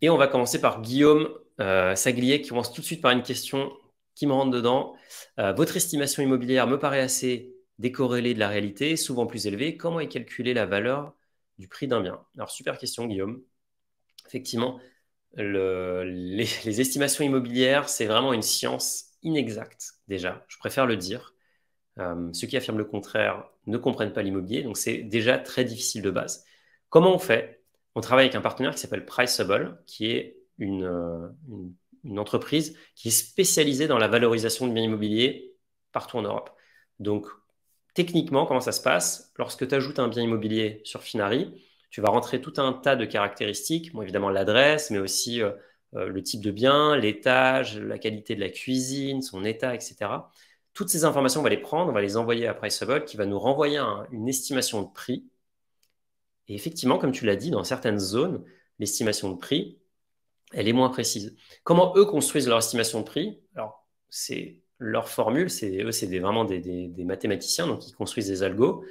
Et on va commencer par Guillaume euh, Saglier qui commence tout de suite par une question qui me rentre dedans. Euh, votre estimation immobilière me paraît assez décorrélée de la réalité, souvent plus élevée. Comment est calculée la valeur du prix d'un bien Alors, super question, Guillaume. Effectivement, les, estimations immobilières, c'est vraiment une science inexacte, déjà. Je préfère le dire. Euh, ceux qui affirment le contraire ne comprennent pas l'immobilier, donc c'est déjà très difficile de base. Comment on fait on travaille avec un partenaire qui s'appelle Priceable, qui est euh, une, entreprise qui est spécialisée dans la valorisation de biens immobiliers partout en Europe. Donc, techniquement, comment ça se passe Lorsque tu ajoutes un bien immobilier sur Finari, tu vas rentrer tout un tas de caractéristiques, évidemment l'adresse, mais aussi euh, euh, le type de bien, l'étage, la qualité de la cuisine, son état, etc. Toutes ces informations, on va les prendre, on va les envoyer à Priceable qui va nous renvoyer une estimation de prix et effectivement, comme tu l'as dit, dans certaines zones, l'estimation de prix, elle est moins précise. Comment eux construisent leur estimation de prix Alors, c'est leur formule, c'est eux, c'est vraiment des, mathématiciens, donc ils construisent des algos.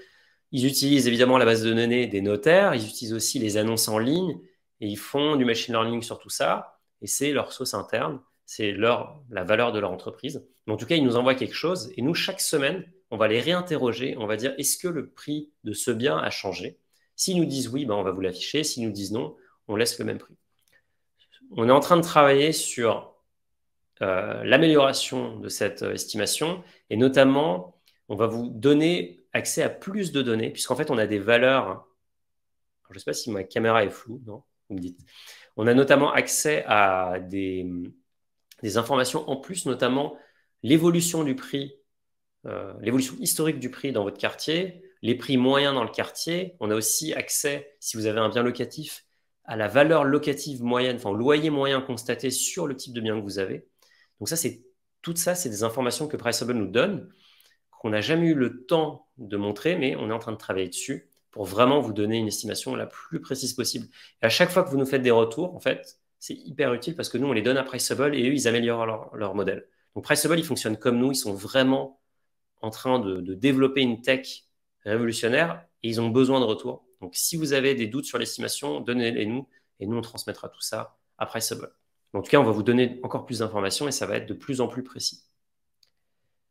Ils utilisent évidemment la base de données des notaires, ils utilisent aussi les annonces en ligne, et ils font du machine learning sur tout ça, et c'est leur sauce interne, c'est leur, la valeur de leur entreprise. en tout cas, ils nous envoient quelque chose, et nous, chaque semaine, on va les réinterroger, on va dire, est-ce que le prix de ce bien a changé S'ils nous disent oui, ben, on va vous l'afficher. S'ils nous disent non, on laisse le même prix. On est en train de travailler sur euh, l'amélioration de cette euh, estimation et notamment, on va vous donner accès à plus de données puisqu'en fait, on a des valeurs. Je ne sais pas si ma caméra est floue, non Vous me dites. On a notamment accès à des, informations en plus, notamment l'évolution du prix, euh, l'évolution historique du prix dans votre quartier, les prix moyens dans le quartier. On a aussi accès, si vous avez un bien locatif, à la valeur locative moyenne, enfin loyer moyen constaté sur le type de bien que vous avez. Donc ça, c'est tout ça, c'est des informations que Priceable nous donne, qu'on n'a jamais eu le temps de montrer, mais on est en train de travailler dessus pour vraiment vous donner une estimation la plus précise possible. Et à chaque fois que vous nous faites des retours, en fait, c'est hyper utile parce que nous, on les donne à Priceable et eux, ils améliorent leur, modèle. Donc Priceable, ils fonctionnent comme nous, ils sont vraiment en train de, de développer une tech révolutionnaires et ils ont besoin de retour. Donc, si vous avez des doutes sur l'estimation, donnez-les nous et nous, on transmettra tout ça à Priceable. En tout cas, on va vous donner encore plus d'informations et ça va être de plus en plus précis.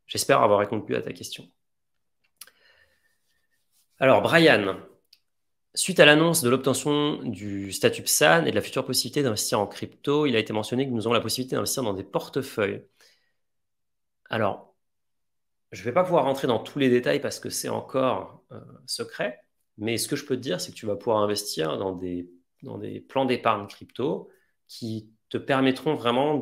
J'espère avoir répondu à ta question. Alors, Brian, suite à l'annonce de l'obtention du statut PSAN et de la future possibilité d'investir en crypto, il a été mentionné que nous avons la possibilité d'investir dans des portefeuilles. Alors, je ne vais pas pouvoir rentrer dans tous les détails parce que c'est encore euh, secret, mais ce que je peux te dire, c'est que tu vas pouvoir investir dans des, plans d'épargne crypto qui te permettront vraiment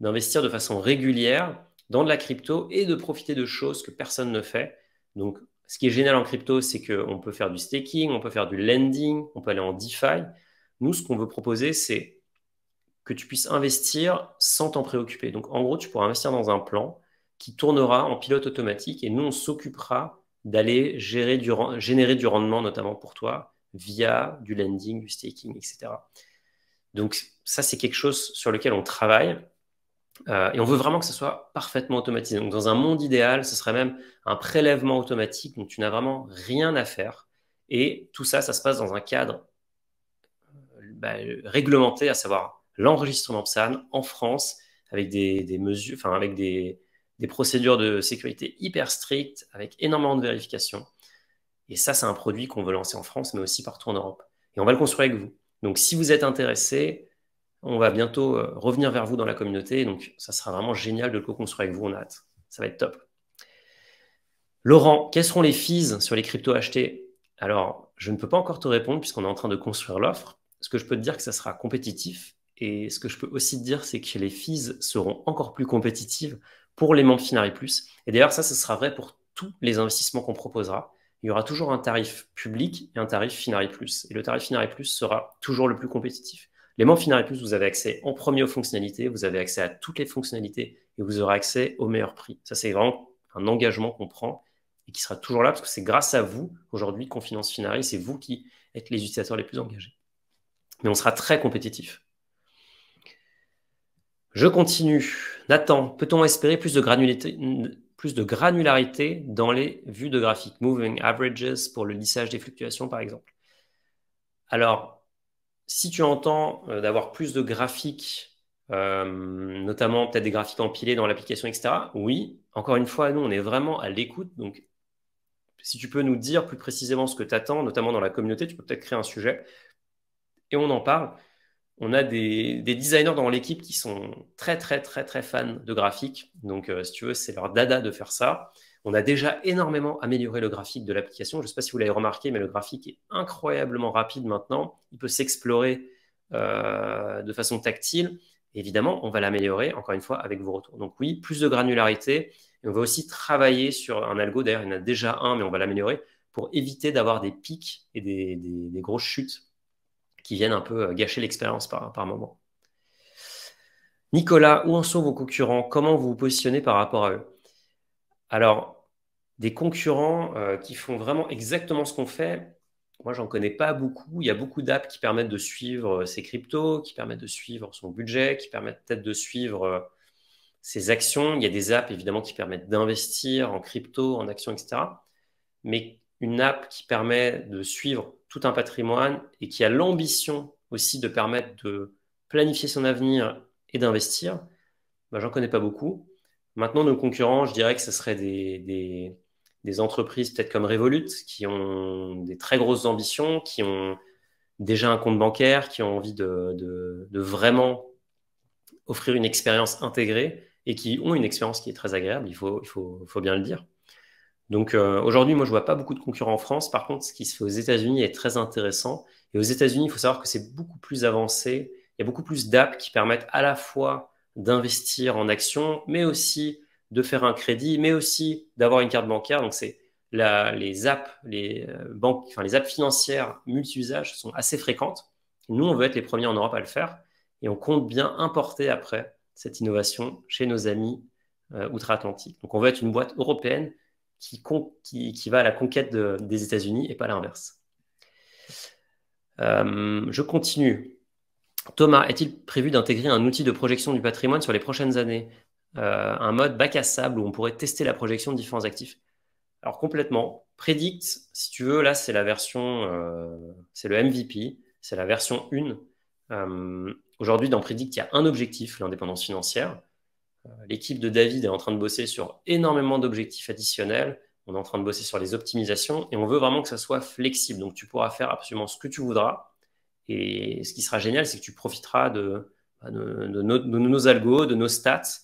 d'investir de façon régulière dans de la crypto et de profiter de choses que personne ne fait. Donc, ce qui est génial en crypto, c'est qu'on peut faire du staking, on peut faire du lending, on peut aller en DeFi. Nous, ce qu'on veut proposer, c'est que tu puisses investir sans t'en préoccuper. Donc, en gros, tu pourras investir dans un plan qui tournera en pilote automatique et nous, on s'occupera d'aller générer du rendement, notamment pour toi, via du lending, du staking, etc. Donc ça, c'est quelque chose sur lequel on travaille euh, et on veut vraiment que ce soit parfaitement automatisé. Donc dans un monde idéal, ce serait même un prélèvement automatique, donc tu n'as vraiment rien à faire. Et tout ça, ça se passe dans un cadre euh, bah, réglementé, à savoir l'enregistrement PSAN en France, avec des mesures, enfin avec des, des procédures de sécurité hyper strictes, avec énormément de vérifications. Et ça, c'est un produit qu'on veut lancer en France, mais aussi partout en Europe. Et on va le construire avec vous. Donc, si vous êtes intéressé, on va bientôt euh, revenir vers vous dans la communauté. Donc, ça sera vraiment génial de le co-construire avec vous. On a hâte. Ça va être top. Laurent, quels seront les fees sur les cryptos achetés Alors, je ne peux pas encore te répondre puisqu'on est en train de construire l'offre. Ce que je peux te dire, c'est que ça sera compétitif. Et ce que je peux aussi te dire, c'est que les fees seront encore plus compétitives pour les membres Finari Plus. Et d'ailleurs, ça, ce sera vrai pour tous les investissements qu'on proposera. Il y aura toujours un tarif public et un tarif Finari Plus. Et le tarif Finari Plus sera toujours le plus compétitif. Les membres Finari Plus, vous avez accès en premier aux fonctionnalités, vous avez accès à toutes les fonctionnalités et vous aurez accès au meilleur prix. Ça, c'est vraiment un engagement qu'on prend et qui sera toujours là parce que c'est grâce à vous aujourd'hui qu'on finance Finari. C'est vous qui êtes les utilisateurs les plus engagés. Mais on sera très compétitif. Je continue. Nathan, peut-on espérer plus de, granularité, dans les vues de graphique, moving averages pour le lissage des fluctuations par exemple Alors, si tu entends euh, d'avoir plus de graphiques, euh, notamment peut-être des graphiques empilés dans l'application, etc., oui, encore une fois, nous, on est vraiment à l'écoute. Donc, si tu peux nous dire plus précisément ce que tu attends, notamment dans la communauté, tu peux peut-être créer un sujet et on en parle on a des, designers dans l'équipe qui sont très, très, très, très fans de graphique. Donc, euh, si tu veux, c'est leur dada de faire ça. On a déjà énormément amélioré le graphique de l'application. Je ne sais pas si vous l'avez remarqué, mais le graphique est incroyablement rapide maintenant. Il peut s'explorer euh, de façon tactile. évidemment, on va l'améliorer, encore une fois, avec vos retours. Donc oui, plus de granularité. on va aussi travailler sur un algo. D'ailleurs, il y en a déjà un, mais on va l'améliorer pour éviter d'avoir des pics et des grosses chutes qui viennent un peu euh, gâcher l'expérience par, par moment. Nicolas, où en sont vos concurrents Comment vous vous positionnez par rapport à eux Alors, des concurrents euh, qui font vraiment exactement ce qu'on fait, moi, j'en connais pas beaucoup. Il y a beaucoup d'apps qui permettent de suivre euh, ses cryptos, qui permettent de suivre son budget, qui permettent peut-être de suivre ses actions. Il y a des apps, évidemment, qui permettent d'investir en crypto, en actions, etc. Mais une app qui permet de suivre tout un patrimoine et qui a l'ambition aussi de permettre de planifier son avenir et d'investir, bah, j'en connais pas beaucoup. Maintenant, nos concurrents, je dirais que ce serait des, des, entreprises peut-être comme Revolut, qui ont des très grosses ambitions, qui ont déjà un compte bancaire, qui ont envie de, vraiment offrir une expérience intégrée et qui ont une expérience qui est très agréable, il faut, il faut bien le dire. Donc euh, aujourd'hui, moi, je vois pas beaucoup de concurrents en France. Par contre, ce qui se fait aux États-Unis est très intéressant. Et aux États-Unis, il faut savoir que c'est beaucoup plus avancé. Il y a beaucoup plus d'apps qui permettent à la fois d'investir en actions, mais aussi de faire un crédit, mais aussi d'avoir une carte bancaire. Donc c'est les apps, les euh, banques, enfin les apps financières multi-usages sont assez fréquentes. Nous, on veut être les premiers en Europe à le faire, et on compte bien importer après cette innovation chez nos amis euh, outre-Atlantique. Donc on veut être une boîte européenne qui, qui va à la conquête des États-Unis et pas l'inverse. Euh, je continue. Thomas, est-il prévu d'intégrer un outil de projection du patrimoine sur les prochaines années euh, Un mode bac à sable où on pourrait tester la projection de différents actifs Alors complètement. Predict, si tu veux, là c'est la version, euh, c'est le MVP, c'est la version 1. Aujourd'hui dans Predict, il y a un objectif, l'indépendance financière. L'équipe de David est en train de bosser sur énormément d'objectifs additionnels. On est en train de bosser sur les optimisations et on veut vraiment que ça soit flexible. Donc, tu pourras faire absolument ce que tu voudras. Et ce qui sera génial, c'est que tu profiteras bah, de, nos, algos, de nos stats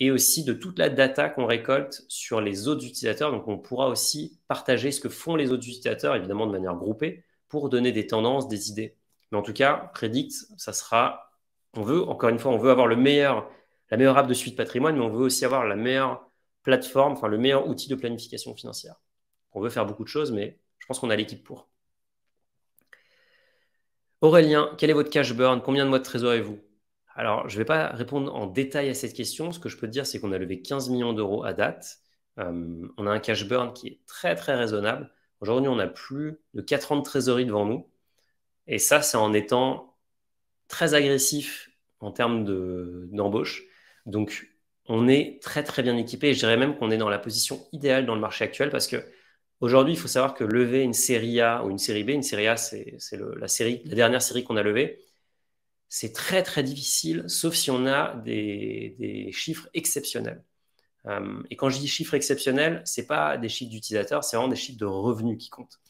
et aussi de toute la data qu'on récolte sur les autres utilisateurs. Donc, on pourra aussi partager ce que font les autres utilisateurs, évidemment de manière groupée, pour donner des tendances, des idées. Mais en tout cas, Predict, ça sera, on veut, encore une fois, on veut avoir le meilleur la meilleure app de suite patrimoine, mais on veut aussi avoir la meilleure plateforme, enfin le meilleur outil de planification financière. On veut faire beaucoup de choses, mais je pense qu'on a l'équipe pour. Aurélien, quel est votre cash burn Combien de mois de trésor avez-vous Alors, je ne vais pas répondre en détail à cette question. Ce que je peux te dire, c'est qu'on a levé 15 millions d'euros à date. Euh, on a un cash burn qui est très, très raisonnable. Aujourd'hui, on a plus de 4 ans de trésorerie devant nous. Et ça, c'est en étant très agressif en termes d'embauche. Donc, on est très très bien équipé. Je dirais même qu'on est dans la position idéale dans le marché actuel parce que aujourd'hui, il faut savoir que lever une série A ou une série B, une série A, c'est la, dernière série qu'on a levée, c'est très très difficile, sauf si on a des, chiffres exceptionnels. Euh, et quand je dis chiffres exceptionnels, ce n'est pas des chiffres d'utilisateurs, c'est vraiment des chiffres de revenus qui comptent.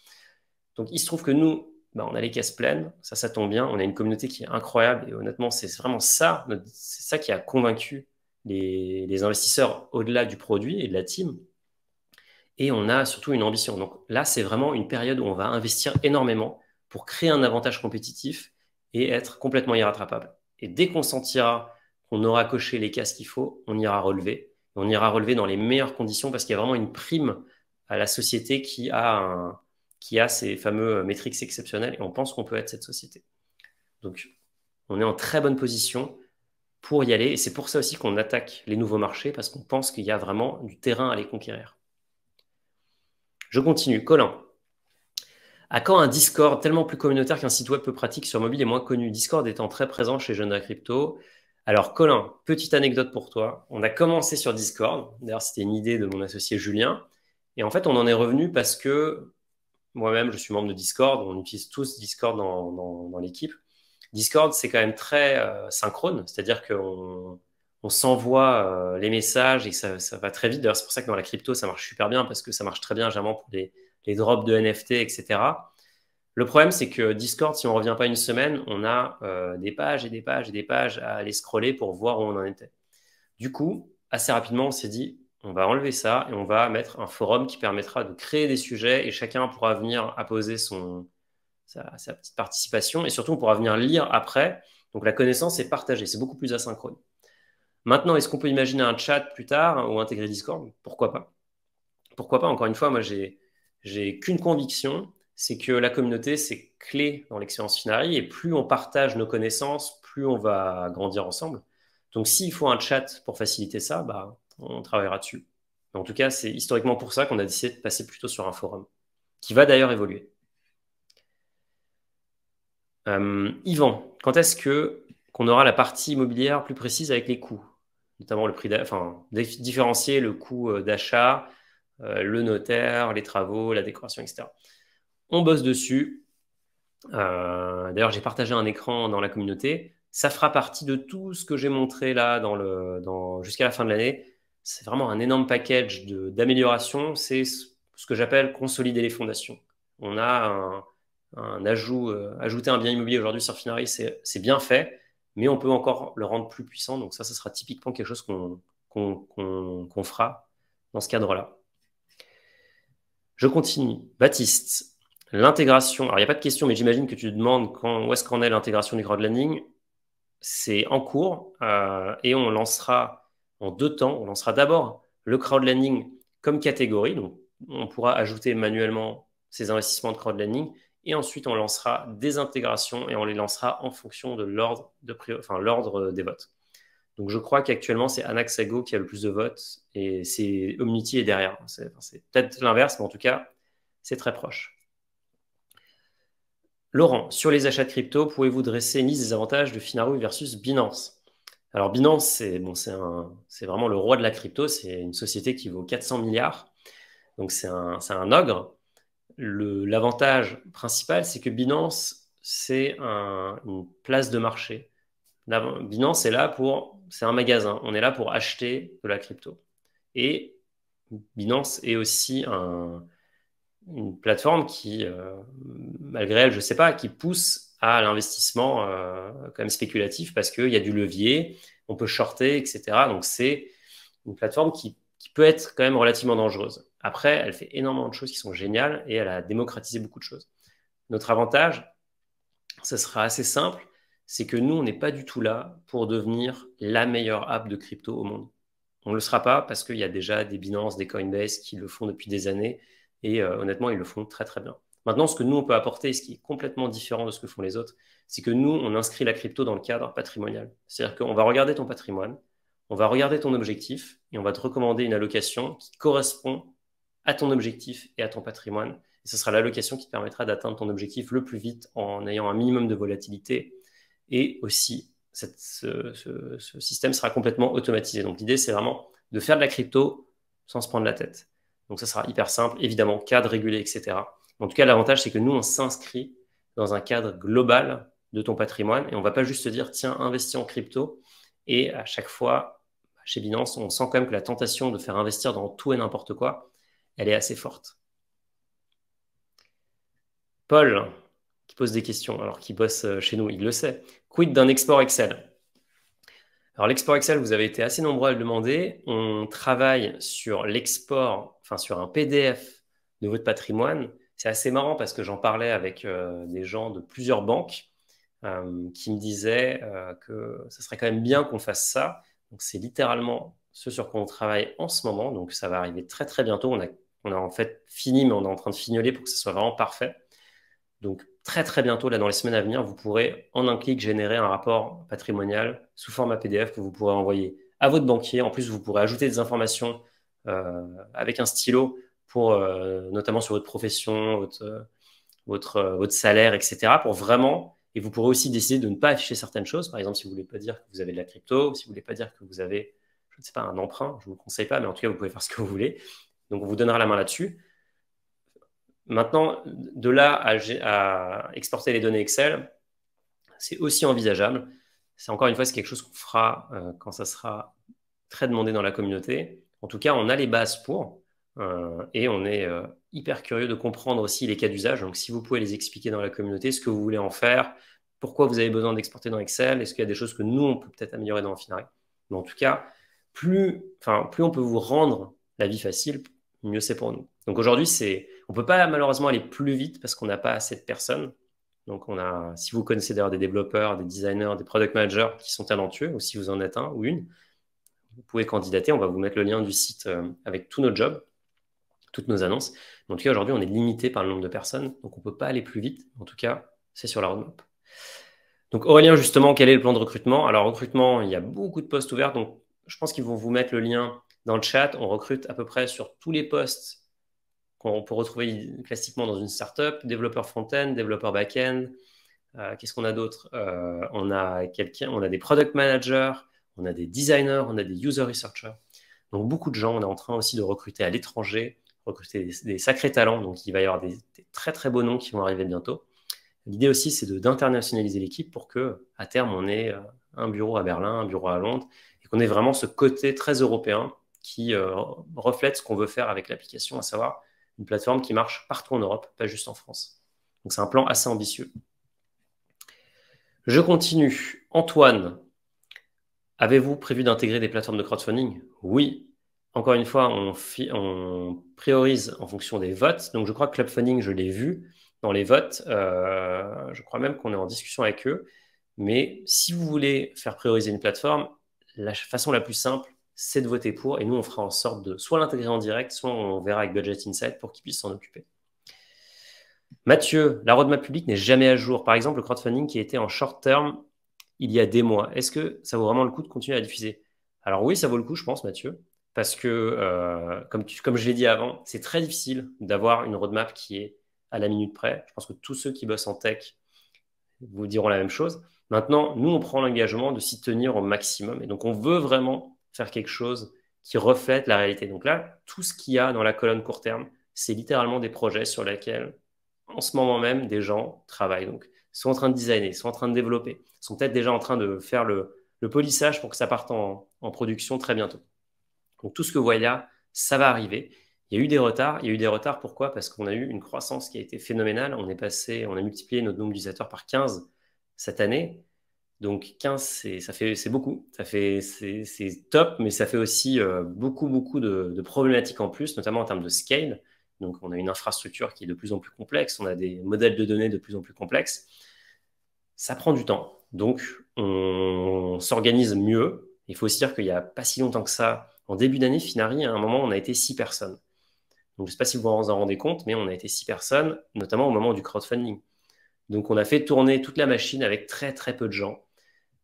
Donc il se trouve que nous, bah, on a les caisses pleines, ça, ça tombe bien, on a une communauté qui est incroyable, et honnêtement, c'est vraiment ça, c'est ça qui a convaincu les, investisseurs au-delà du produit et de la team. Et on a surtout une ambition. Donc là, c'est vraiment une période où on va investir énormément pour créer un avantage compétitif et être complètement irrattrapable. Et dès qu'on sentira qu'on aura coché les cases qu'il faut, on ira relever. On ira relever dans les meilleures conditions parce qu'il y a vraiment une prime à la société qui a un, qui a ces fameux euh, métriques exceptionnels et on pense qu'on peut être cette société. Donc, on est en très bonne position pour y aller et c'est pour ça aussi qu'on attaque les nouveaux marchés parce qu'on pense qu'il y a vraiment du terrain à les conquérir. Je continue. Colin. À quand un Discord tellement plus communautaire qu'un site web peu pratique sur mobile est moins connu Discord étant très présent chez Jeune de Crypto. Alors, Colin, petite anecdote pour toi. On a commencé sur Discord. D'ailleurs, c'était une idée de mon associé Julien. Et en fait, on en est revenu parce que moi-même, je suis membre de Discord. On utilise tous Discord dans, l'équipe. Discord, c'est quand même très euh, synchrone, c'est-à-dire qu'on on s'envoie euh, les messages et ça, va très vite. D'ailleurs, c'est pour ça que dans la crypto, ça marche super bien parce que ça marche très bien, généralement, pour les, drops de NFT, etc. Le problème, c'est que Discord, si on ne revient pas une semaine, on a euh, des pages et des pages et des pages à aller scroller pour voir où on en était. Du coup, assez rapidement, on s'est dit, on va enlever ça et on va mettre un forum qui permettra de créer des sujets et chacun pourra venir apposer son, sa, petite participation et surtout on pourra venir lire après. Donc la connaissance est partagée, c'est beaucoup plus asynchrone. Maintenant, est-ce qu'on peut imaginer un chat plus tard ou intégrer Discord Pourquoi pas Pourquoi pas Encore une fois, moi j'ai qu'une conviction, c'est que la communauté c'est clé dans l'excellence Finari et plus on partage nos connaissances, plus on va grandir ensemble. Donc s'il faut un chat pour faciliter ça, bah on travaillera dessus. en tout cas, c'est historiquement pour ça qu'on a décidé de passer plutôt sur un forum, qui va d'ailleurs évoluer. Euh, Yvan, quand est-ce que qu'on aura la partie immobilière plus précise avec les coûts, notamment le prix, enfin différencier le coût euh, d'achat, euh, le notaire, les travaux, la décoration, etc. On bosse dessus. D'ailleurs, j'ai partagé un écran dans la communauté. Ça fera partie de tout ce que j'ai montré là dans le, jusqu'à la fin de l'année c'est vraiment un énorme package d'amélioration. C'est ce que j'appelle consolider les fondations. On a un, un ajout, euh, ajouter un bien immobilier aujourd'hui sur Finari, c'est bien fait, mais on peut encore le rendre plus puissant. Donc ça, ce sera typiquement quelque chose qu'on fera dans ce cadre-là. Je continue. Baptiste, l'intégration. Alors, il n'y a pas de question, mais j'imagine que tu demandes quand, où est-ce qu'en est l'intégration du crowdlending. C'est en cours euh, et on lancera en deux temps. On lancera d'abord le crowdlending comme catégorie, on pourra ajouter manuellement ces investissements de crowdlending, et ensuite on lancera des intégrations et on les lancera en fonction de l'ordre euh, des votes. Donc je crois qu'actuellement c'est Anaxago qui a le plus de votes et c'est Omnity est derrière. C'est peut-être l'inverse, mais en tout cas c'est très proche. Laurent, sur les achats de crypto, pouvez-vous dresser une liste des avantages de Finaru versus Binance alors Binance, c'est bon, c'est vraiment le roi de la crypto. C'est une société qui vaut 400 milliards. Donc c'est un, un, ogre. L'avantage principal, c'est que Binance, c'est une place de marché. Binance est là pour, c'est un magasin. On est là pour acheter de la crypto. Et Binance est aussi une plateforme qui, euh, malgré elle, je ne sais pas, qui pousse à l'investissement euh, quand même spéculatif parce qu'il y a du levier, on peut shorter, etc. Donc c'est une plateforme qui, peut être quand même relativement dangereuse. Après, elle fait énormément de choses qui sont géniales et elle a démocratisé beaucoup de choses. Notre avantage, ce sera assez simple, c'est que nous, on n'est pas du tout là pour devenir la meilleure app de crypto au monde. On ne le sera pas parce qu'il y a déjà des Binance, des Coinbase qui le font depuis des années et euh, honnêtement, ils le font très très bien. Maintenant, ce que nous, on peut apporter, ce qui est complètement différent de ce que font les autres, c'est que nous, on inscrit la crypto dans le cadre patrimonial. C'est-à-dire qu'on va regarder ton patrimoine, on va regarder ton objectif et on va te recommander une allocation qui correspond à ton objectif et à ton patrimoine. Et ce sera l'allocation qui te permettra d'atteindre ton objectif le plus vite en ayant un minimum de volatilité. Et aussi, ce, ce système sera complètement automatisé. Donc l'idée, c'est vraiment de faire de la crypto sans se prendre la tête. Donc ça sera hyper simple, évidemment, cadre régulé, etc. En tout cas, l'avantage, c'est que nous, on s'inscrit dans un cadre global de ton patrimoine et on ne va pas juste se dire, tiens, investis en crypto. Et à chaque fois, chez Binance, on sent quand même que la tentation de faire investir dans tout et n'importe quoi, elle est assez forte. Paul, qui pose des questions, alors qui bosse euh, chez nous, il le sait. Quid d'un export Excel alors l'export Excel, vous avez été assez nombreux à le demander. On travaille sur l'export, enfin sur un PDF de votre patrimoine c'est assez marrant parce que j'en parlais avec euh, des gens de plusieurs banques euh, qui me disaient euh, que ça serait quand même bien qu'on fasse ça. Donc c'est littéralement ce sur quoi on travaille en ce moment. Donc ça va arriver très très bientôt. On a, en fait fini, mais on est en train de fignoler pour que ce soit vraiment parfait. Donc très très bientôt, là dans les semaines à venir, vous pourrez en un clic générer un rapport patrimonial sous format PDF que vous pourrez envoyer à votre banquier. En plus, vous pourrez ajouter des informations avec un stylo euh, notamment sur votre profession, votre, euh, euh, salaire, etc. Pour vraiment, et vous pourrez aussi décider de ne pas afficher certaines choses. Par exemple, si vous voulez pas dire que vous avez de la crypto, si vous voulez pas dire que vous avez, je ne sais pas, un emprunt, je vous conseille pas, mais en tout cas, vous pouvez faire ce que vous voulez. Donc, on vous donnera la main là-dessus. Maintenant, de là à, exporter les données Excel, c'est aussi envisageable. C'est encore une fois, c'est quelque chose qu'on fera quand ça sera très demandé dans la communauté. En tout cas, on a les bases pour. Euh, et on est euh, hyper curieux de comprendre aussi les cas d'usage. Donc, si vous pouvez les expliquer dans la communauté, ce que vous voulez en faire, pourquoi vous avez besoin d'exporter dans Excel, est-ce qu'il y a des choses que nous, on peut peut-être améliorer dans Finari. Mais en tout cas, plus, plus on peut vous rendre la vie facile, mieux c'est pour nous. Donc aujourd'hui, on ne peut pas malheureusement aller plus vite parce qu'on n'a pas assez de personnes. Donc on a, si vous connaissez d'ailleurs des développeurs, des designers, des product managers qui sont talentueux, ou si vous en êtes un ou une, vous pouvez candidater. On va vous mettre le lien du site euh, avec tous nos jobs toutes nos annonces. En tout cas, aujourd'hui, on est limité par le nombre de personnes, donc on ne peut pas aller plus vite. En tout cas, c'est sur la roadmap. Donc Aurélien, justement, quel est le plan de recrutement Alors recrutement, il y a beaucoup de postes ouverts, donc je pense qu'ils vont vous mettre le lien dans le chat. On recrute à peu près sur tous les postes qu'on peut retrouver classiquement dans une startup, développeur front-end, développeur back-end. Euh, qu'est-ce qu'on a d'autre euh, On a quelqu'un, on a des product managers, on a des designers, on a des user researchers. Donc beaucoup de gens, on est en train aussi de recruter à l'étranger, recruter des, sacrés talents. Donc, il va y avoir des, très très beaux noms qui vont arriver bientôt. L'idée aussi, c'est d'internationaliser l'équipe pour que, à terme, on ait euh, un bureau à Berlin, un bureau à Londres, et qu'on ait vraiment ce côté très européen qui euh, reflète ce qu'on veut faire avec l'application, à savoir une plateforme qui marche partout en Europe, pas juste en France. Donc, c'est un plan assez ambitieux. Je continue. Antoine, avez-vous prévu d'intégrer des plateformes de crowdfunding Oui, encore une fois, on, priorise en fonction des votes. Donc, je crois que Club Funding, je l'ai vu dans les votes. Euh, je crois même qu'on est en discussion avec eux. Mais si vous voulez faire prioriser une plateforme, la façon la plus simple, c'est de voter pour. Et nous, on fera en sorte de soit l'intégrer en direct, soit on verra avec Budget Insight pour qu'ils puissent s'en occuper. Mathieu, la roadmap publique n'est jamais à jour. Par exemple, le crowdfunding qui était en short term il y a des mois. Est-ce que ça vaut vraiment le coup de continuer à diffuser Alors oui, ça vaut le coup, je pense, Mathieu parce que, euh, comme, je l'ai dit avant, c'est très difficile d'avoir une roadmap qui est à la minute près. Je pense que tous ceux qui bossent en tech vous diront la même chose. Maintenant, nous, on prend l'engagement de s'y tenir au maximum. Et donc, on veut vraiment faire quelque chose qui reflète la réalité. Donc là, tout ce qu'il y a dans la colonne court terme, c'est littéralement des projets sur lesquels, en ce moment même, des gens travaillent. Donc, sont en train de designer, sont en train de développer, sont peut-être déjà en train de faire le, polissage pour que ça parte en production très bientôt. Donc tout ce que vous voyez là, ça va arriver. Il y a eu des retards. Il y a eu des retards pourquoi Parce qu'on a eu une croissance qui a été phénoménale. On est passé, on a multiplié notre nombre d'utilisateurs par 15 cette année. Donc 15, c'est, ça fait, c'est beaucoup. Ça fait, c'est, top, mais ça fait aussi euh, beaucoup, beaucoup de, problématiques en plus, notamment en termes de scale. Donc on a une infrastructure qui est de plus en plus complexe, on a des modèles de données de plus en plus complexes. Ça prend du temps. Donc on, s'organise mieux. Il faut aussi dire qu'il n'y a pas si longtemps que ça, en début d'année, Finari, à un moment, on a été six personnes. Donc, je ne sais pas si vous vous en rendez compte, mais on a été six personnes, notamment au moment du crowdfunding. Donc, on a fait tourner toute la machine avec très, très peu de gens.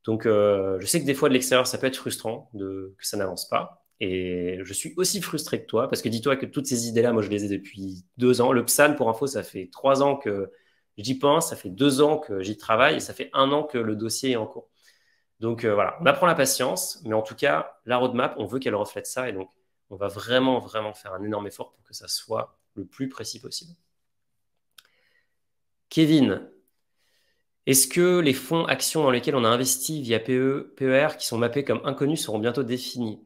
Donc, euh, je sais que des fois, de l'extérieur, ça peut être frustrant de, que ça n'avance pas. Et je suis aussi frustré que toi, parce que dis-toi que toutes ces idées-là, moi, je les ai depuis deux ans. Le PSAN, pour info, ça fait trois ans que j'y pense, ça fait deux ans que j'y travaille, et ça fait un an que le dossier est en cours. Donc euh, voilà, on apprend la patience, mais en tout cas, la roadmap, on veut qu'elle reflète ça. Et donc, on va vraiment, vraiment faire un énorme effort pour que ça soit le plus précis possible. Kevin, est-ce que les fonds actions dans lesquels on a investi via PE, PER qui sont mappés comme inconnus seront bientôt définis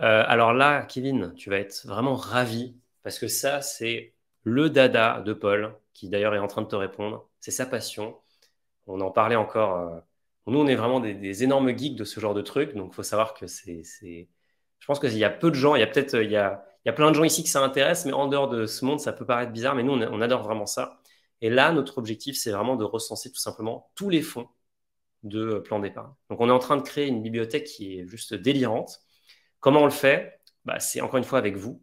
euh, Alors là, Kevin, tu vas être vraiment ravi parce que ça, c'est le dada de Paul, qui d'ailleurs est en train de te répondre. C'est sa passion. On en parlait encore euh, nous, on est vraiment des, énormes geeks de ce genre de trucs. donc il faut savoir que c'est. Je pense qu'il y a peu de gens, il y a peut-être euh, il, il y a, plein de gens ici qui ça intéresse, mais en dehors de ce monde, ça peut paraître bizarre, mais nous, on, adore vraiment ça. Et là, notre objectif, c'est vraiment de recenser tout simplement tous les fonds de euh, plan d'épargne. Donc, on est en train de créer une bibliothèque qui est juste délirante. Comment on le fait bah, C'est encore une fois avec vous.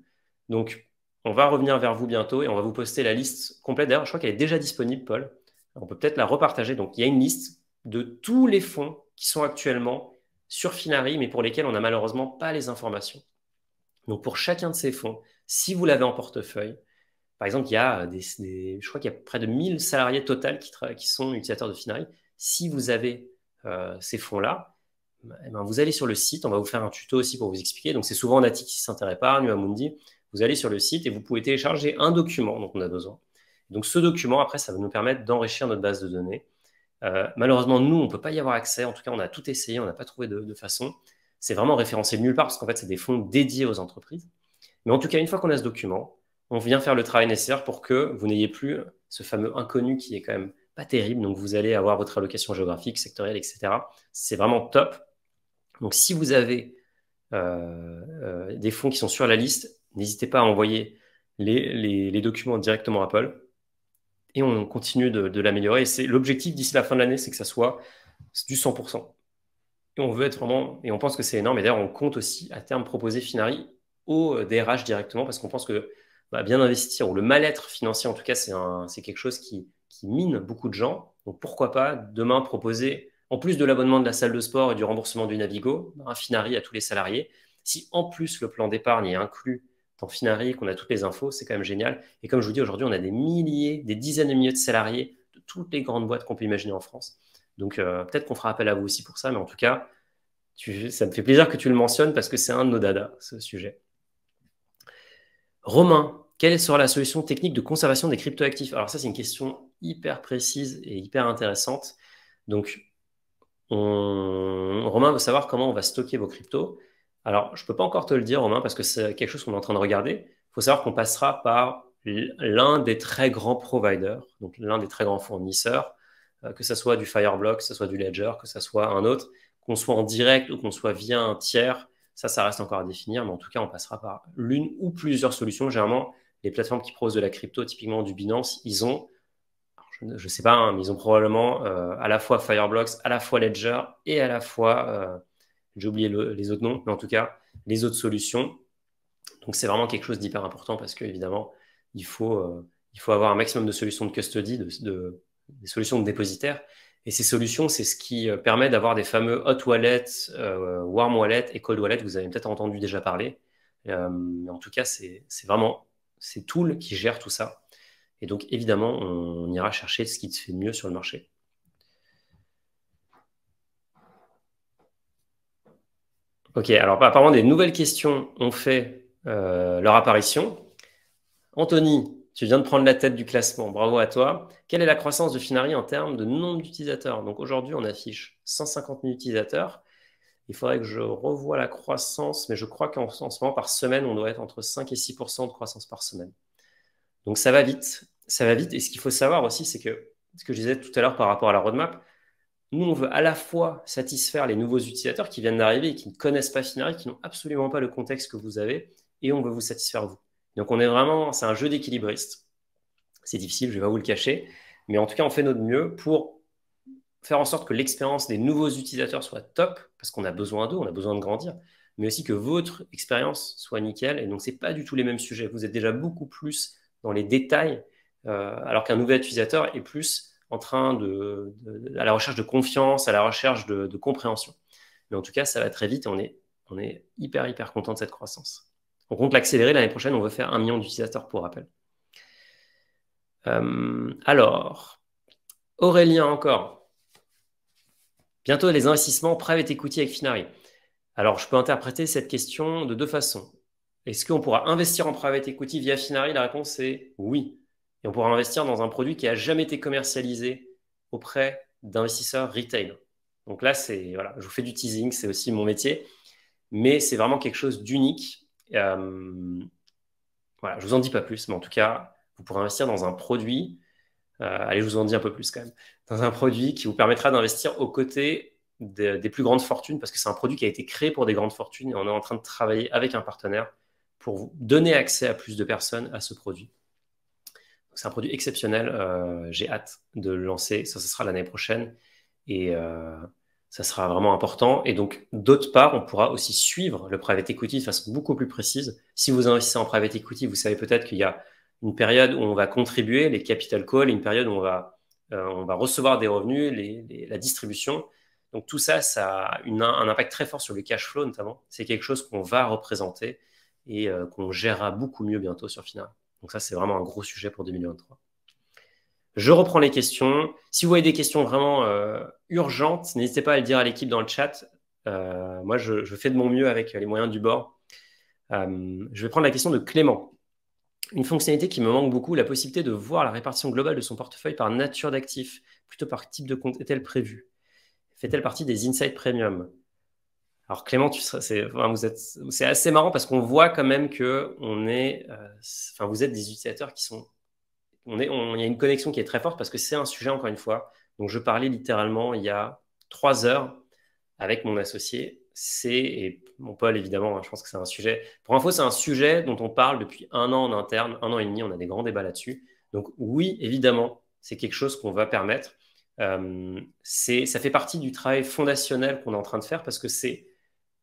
Donc, on va revenir vers vous bientôt et on va vous poster la liste complète. D'ailleurs, je crois qu'elle est déjà disponible, Paul. On peut peut-être la repartager. Donc, il y a une liste de tous les fonds qui sont actuellement sur Finari, mais pour lesquels on n'a malheureusement pas les informations. Donc pour chacun de ces fonds, si vous l'avez en portefeuille, par exemple, il y a des, je crois qu'il y a près de 1000 salariés total qui, sont utilisateurs de Finari. Si vous avez euh, ces fonds-là, eh ben, vous allez sur le site, on va vous faire un tuto aussi pour vous expliquer. Donc c'est souvent Nati qui s'intéresse pas, Nuamundi. Vous allez sur le site et vous pouvez télécharger un document dont on a besoin. Donc ce document, après, ça va nous permettre d'enrichir notre base de données euh, malheureusement, nous, on ne peut pas y avoir accès. En tout cas, on a tout essayé, on n'a pas trouvé de, façon. C'est vraiment référencé nulle part parce qu'en fait, c'est des fonds dédiés aux entreprises. Mais en tout cas, une fois qu'on a ce document, on vient faire le travail nécessaire pour que vous n'ayez plus ce fameux inconnu qui est quand même pas terrible. Donc, vous allez avoir votre allocation géographique, sectorielle, etc. C'est vraiment top. Donc, si vous avez euh, euh, des fonds qui sont sur la liste, n'hésitez pas à envoyer les, les documents directement à Apple et on continue de, l'améliorer. C'est l'objectif d'ici la fin de l'année, c'est que ça soit du 100%. Et on veut être vraiment, et on pense que c'est énorme. Et d'ailleurs, on compte aussi à terme proposer Finari au DRH euh, directement parce qu'on pense que bah, bien investir ou le mal-être financier, en tout cas, c'est quelque chose qui, qui, mine beaucoup de gens. Donc pourquoi pas demain proposer, en plus de l'abonnement de la salle de sport et du remboursement du Navigo, un Finari à tous les salariés. Si en plus le plan d'épargne est inclus dans qu'on qu'on a toutes les infos, c'est quand même génial. Et comme je vous dis, aujourd'hui, on a des milliers, des dizaines de milliers de salariés de toutes les grandes boîtes qu'on peut imaginer en France. Donc euh, peut-être qu'on fera appel à vous aussi pour ça, mais en tout cas, ça me fait plaisir que tu le mentionnes parce que c'est un de nos dadas ce sujet. Romain, quelle sera la solution technique de conservation des cryptoactifs Alors ça, c'est une question hyper précise et hyper intéressante. Donc, Romain veut savoir comment on va stocker vos cryptos. Alors, je ne peux pas encore te le dire, Romain, parce que c'est quelque chose qu'on est en train de regarder. Il faut savoir qu'on passera par l'un des très grands providers, donc l'un des très grands fournisseurs, euh, que ce soit du Fireblock, que ce soit du Ledger, que ce soit un autre, qu'on soit en direct ou qu'on soit via un tiers, ça, ça reste encore à définir, mais en tout cas, on passera par l'une ou plusieurs solutions. Généralement, les plateformes qui proposent de la crypto, typiquement du Binance, ils ont, je ne sais pas, hein, mais ils ont probablement euh, à la fois Fireblocks, à la fois Ledger et à la fois euh, j'ai oublié les autres noms, mais en tout cas, les autres solutions. Donc, c'est vraiment quelque chose d'hyper important parce qu'évidemment, il, faut, euh, il faut avoir un maximum de solutions de custody, de, des solutions de dépositaires. Et ces solutions, c'est ce qui euh, permet d'avoir des fameux hot wallets, euh, warm wallets et cold wallets. Vous avez peut-être entendu déjà parler. mais en tout cas, c'est vraiment ces tools qui gèrent tout ça. Et donc, évidemment, on, ira chercher ce qui se fait mieux sur le marché. Ok, alors apparemment des nouvelles questions ont fait euh, leur apparition. Anthony, tu viens de prendre la tête du classement, bravo à toi. Quelle est la croissance de Finari en termes de nombre d'utilisateurs Donc aujourd'hui, on affiche 150 000 utilisateurs. Il faudrait que je revoie la croissance, mais je crois qu'en ce moment, par semaine, on doit être entre 5 et 6 de croissance par semaine. Donc ça va vite, ça va vite. Et ce qu'il faut savoir aussi, c'est que ce que je disais tout à l'heure par rapport à la roadmap, nous, on veut à la fois satisfaire les nouveaux utilisateurs qui viennent d'arriver et qui ne connaissent pas Finari, qui n'ont absolument pas le contexte que vous avez, et on veut vous satisfaire vous. Donc, on est vraiment, c'est un jeu d'équilibriste. C'est difficile, je vais pas vous le cacher, mais en tout cas, on fait notre mieux pour faire en sorte que l'expérience des nouveaux utilisateurs soit top, parce qu'on a besoin d'eux, on a besoin de grandir, mais aussi que votre expérience soit nickel. Et donc, c'est pas du tout les mêmes sujets. Vous êtes déjà beaucoup plus dans les détails, euh, alors qu'un nouvel utilisateur est plus en train de, à la recherche de confiance, à la recherche de, compréhension. Mais en tout cas, ça va très vite et on est, on est hyper, hyper content de cette croissance. On compte l'accélérer l'année prochaine, on veut faire un million d'utilisateurs pour rappel. Euh, alors, Aurélien encore. Bientôt les investissements private equity avec Finari. Alors, je peux interpréter cette question de deux façons. Est-ce qu'on pourra investir en private equity via Finari La réponse est oui. Et on pourra investir dans un produit qui n'a jamais été commercialisé auprès d'investisseurs retail. Donc là, c'est voilà, je vous fais du teasing, c'est aussi mon métier, mais c'est vraiment quelque chose d'unique. Euh, voilà, je vous en dis pas plus, mais en tout cas, vous pourrez investir dans un produit. Euh, allez, je vous en dis un peu plus quand même. Dans un produit qui vous permettra d'investir aux côtés des plus grandes fortunes, parce que c'est un produit qui a été créé pour des grandes fortunes et on est en train de travailler avec un partenaire pour vous donner accès à plus de personnes à ce produit. C'est un produit exceptionnel. Euh, j'ai hâte de le lancer. Ça, ce sera l'année prochaine. Et euh, ça sera vraiment important. Et donc, d'autre part, on pourra aussi suivre le private equity de façon beaucoup plus précise. Si vous investissez en private equity, vous savez peut-être qu'il y a une période où on va contribuer, les capital calls, une période où on va, euh, on va recevoir des revenus, la distribution. Donc tout ça, ça a un impact très fort sur le cash flow notamment. C'est quelque chose qu'on va représenter et qu'on gérera beaucoup mieux bientôt sur Final. Donc ça, c'est vraiment un gros sujet pour 2023. Je reprends les questions. Si vous avez des questions vraiment euh, urgentes, n'hésitez pas à le dire à l'équipe dans le chat. Euh, moi, je, fais de mon mieux avec les moyens du bord. Euh, je vais prendre la question de Clément. Une fonctionnalité qui me manque beaucoup, la possibilité de voir la répartition globale de son portefeuille par nature d'actifs, plutôt par type de compte, est-elle prévue Fait-elle partie des Insights Premium alors Clément, c'est, vous êtes, c'est assez marrant parce qu'on voit quand même que on est, euh, enfin vous êtes des utilisateurs qui sont, on est, il y a une connexion qui est très forte parce que c'est un sujet encore une fois. Donc je parlais littéralement il y a trois heures avec mon associé. C'est et mon Paul évidemment, hein, je pense que c'est un sujet. Pour info, c'est un sujet dont on parle depuis un an en interne, un an et demi. On a des grands débats là-dessus. Donc oui, évidemment, c'est quelque chose qu'on va permettre. Euh, c'est, ça fait partie du travail fondationnel qu'on est en train de faire parce que c'est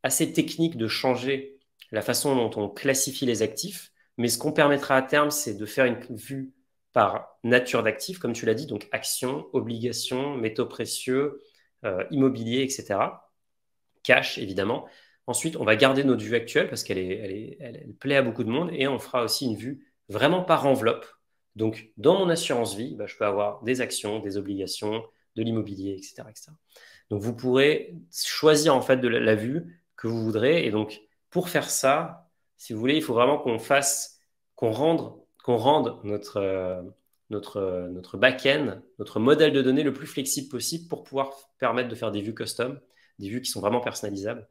assez technique de changer la façon dont on classifie les actifs, mais ce qu'on permettra à terme, c'est de faire une vue par nature d'actifs, comme tu l'as dit, donc actions, obligations, métaux précieux, euh, immobilier, etc. Cash, évidemment. Ensuite, on va garder notre vue actuelle parce qu'elle elle plaît à beaucoup de monde et on fera aussi une vue vraiment par enveloppe. Donc, dans mon assurance vie, bah, je peux avoir des actions, des obligations, de l'immobilier, etc., etc., Donc, vous pourrez choisir en fait de la vue que vous voudrez. Et donc, pour faire ça, si vous voulez, il faut vraiment qu'on fasse, qu'on rende, qu'on rende notre, euh, notre, euh, notre back-end, notre modèle de données le plus flexible possible pour pouvoir permettre de faire des vues custom, des vues qui sont vraiment personnalisables.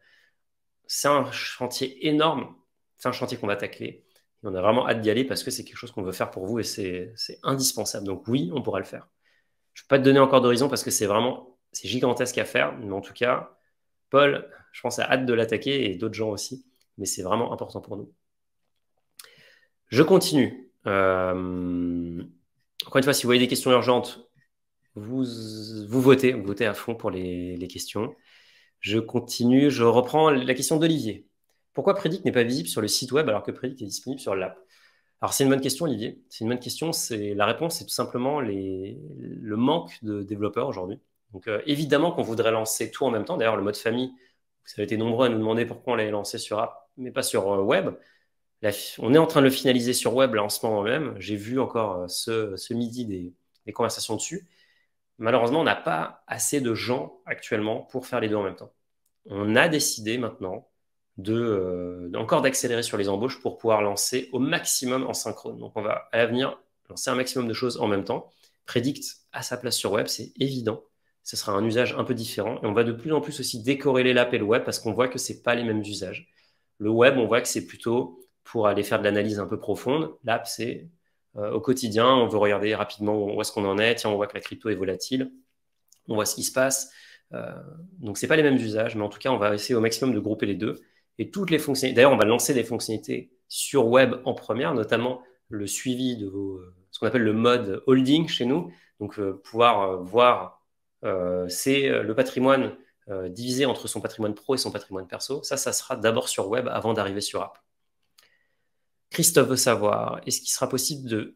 C'est un chantier énorme, c'est un chantier qu'on va tacler. on a vraiment hâte d'y aller parce que c'est quelque chose qu'on veut faire pour vous et c'est indispensable. Donc oui, on pourra le faire. Je ne peux pas te donner encore d'horizon parce que c'est vraiment c'est gigantesque à faire, mais en tout cas, Paul, je pense, à hâte de l'attaquer et d'autres gens aussi. Mais c'est vraiment important pour nous. Je continue. Euh, encore une fois, si vous avez des questions urgentes, vous, votez, vous votez à fond pour les, questions. Je continue, je reprends la question d'Olivier. Pourquoi Predict n'est pas visible sur le site web alors que Predict est disponible sur l'app Alors c'est une bonne question, Olivier. C'est une bonne question. C'est la réponse, c'est tout simplement le manque de développeurs aujourd'hui. Donc euh, évidemment qu'on voudrait lancer tout en même temps. D'ailleurs, le mode famille vous avez été nombreux à nous demander pourquoi on l'avait lancé sur app, mais pas sur euh, web. on est en train de le finaliser sur web là, en ce moment même. J'ai vu encore euh, ce, midi des, conversations dessus. Malheureusement, on n'a pas assez de gens actuellement pour faire les deux en même temps. On a décidé maintenant de, euh, encore d'accélérer sur les embauches pour pouvoir lancer au maximum en synchrone. Donc on va à l'avenir lancer un maximum de choses en même temps. Predict à sa place sur web, c'est évident ce sera un usage un peu différent. Et on va de plus en plus aussi décorréler l'app et le web parce qu'on voit que ce pas les mêmes usages. Le web, on voit que c'est plutôt pour aller faire de l'analyse un peu profonde. L'app, c'est euh, au quotidien, on veut regarder rapidement où est-ce qu'on en est. Tiens, on voit que la crypto est volatile. On voit ce qui se passe. Euh, donc, ce pas les mêmes usages, mais en tout cas, on va essayer au maximum de grouper les deux. Et toutes les fonctionnalités, d'ailleurs, on va lancer des fonctionnalités sur web en première, notamment le suivi de euh, ce qu'on appelle le mode holding chez nous. Donc, pouvoir voir euh, c'est euh, le patrimoine euh, divisé entre son patrimoine pro et son patrimoine perso. Ça, ça sera d'abord sur web avant d'arriver sur app. Christophe veut savoir, est-ce qu'il sera possible de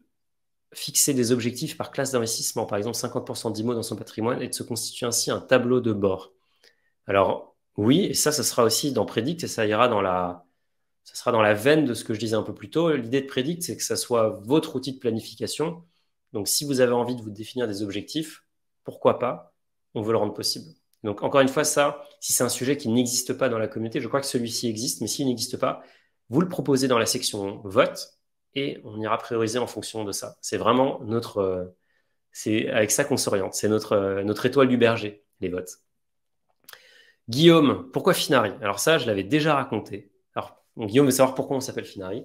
fixer des objectifs par classe d'investissement, par exemple 50% d'IMO dans son patrimoine, et de se constituer ainsi un tableau de bord Alors oui, et ça, ça sera aussi dans Predict, et ça ira dans la, ça sera dans la veine de ce que je disais un peu plus tôt. L'idée de Predict, c'est que ça soit votre outil de planification. Donc si vous avez envie de vous définir des objectifs, pourquoi pas on veut le rendre possible. Donc, encore une fois, ça, si c'est un sujet qui n'existe pas dans la communauté, je crois que celui-ci existe, mais s'il n'existe pas, vous le proposez dans la section vote et on ira prioriser en fonction de ça. C'est vraiment notre. Euh, c'est avec ça qu'on s'oriente. C'est notre, euh, notre étoile du berger, les votes. Guillaume, pourquoi Finari Alors, ça, je l'avais déjà raconté. Alors, Guillaume veut savoir pourquoi on s'appelle Finari.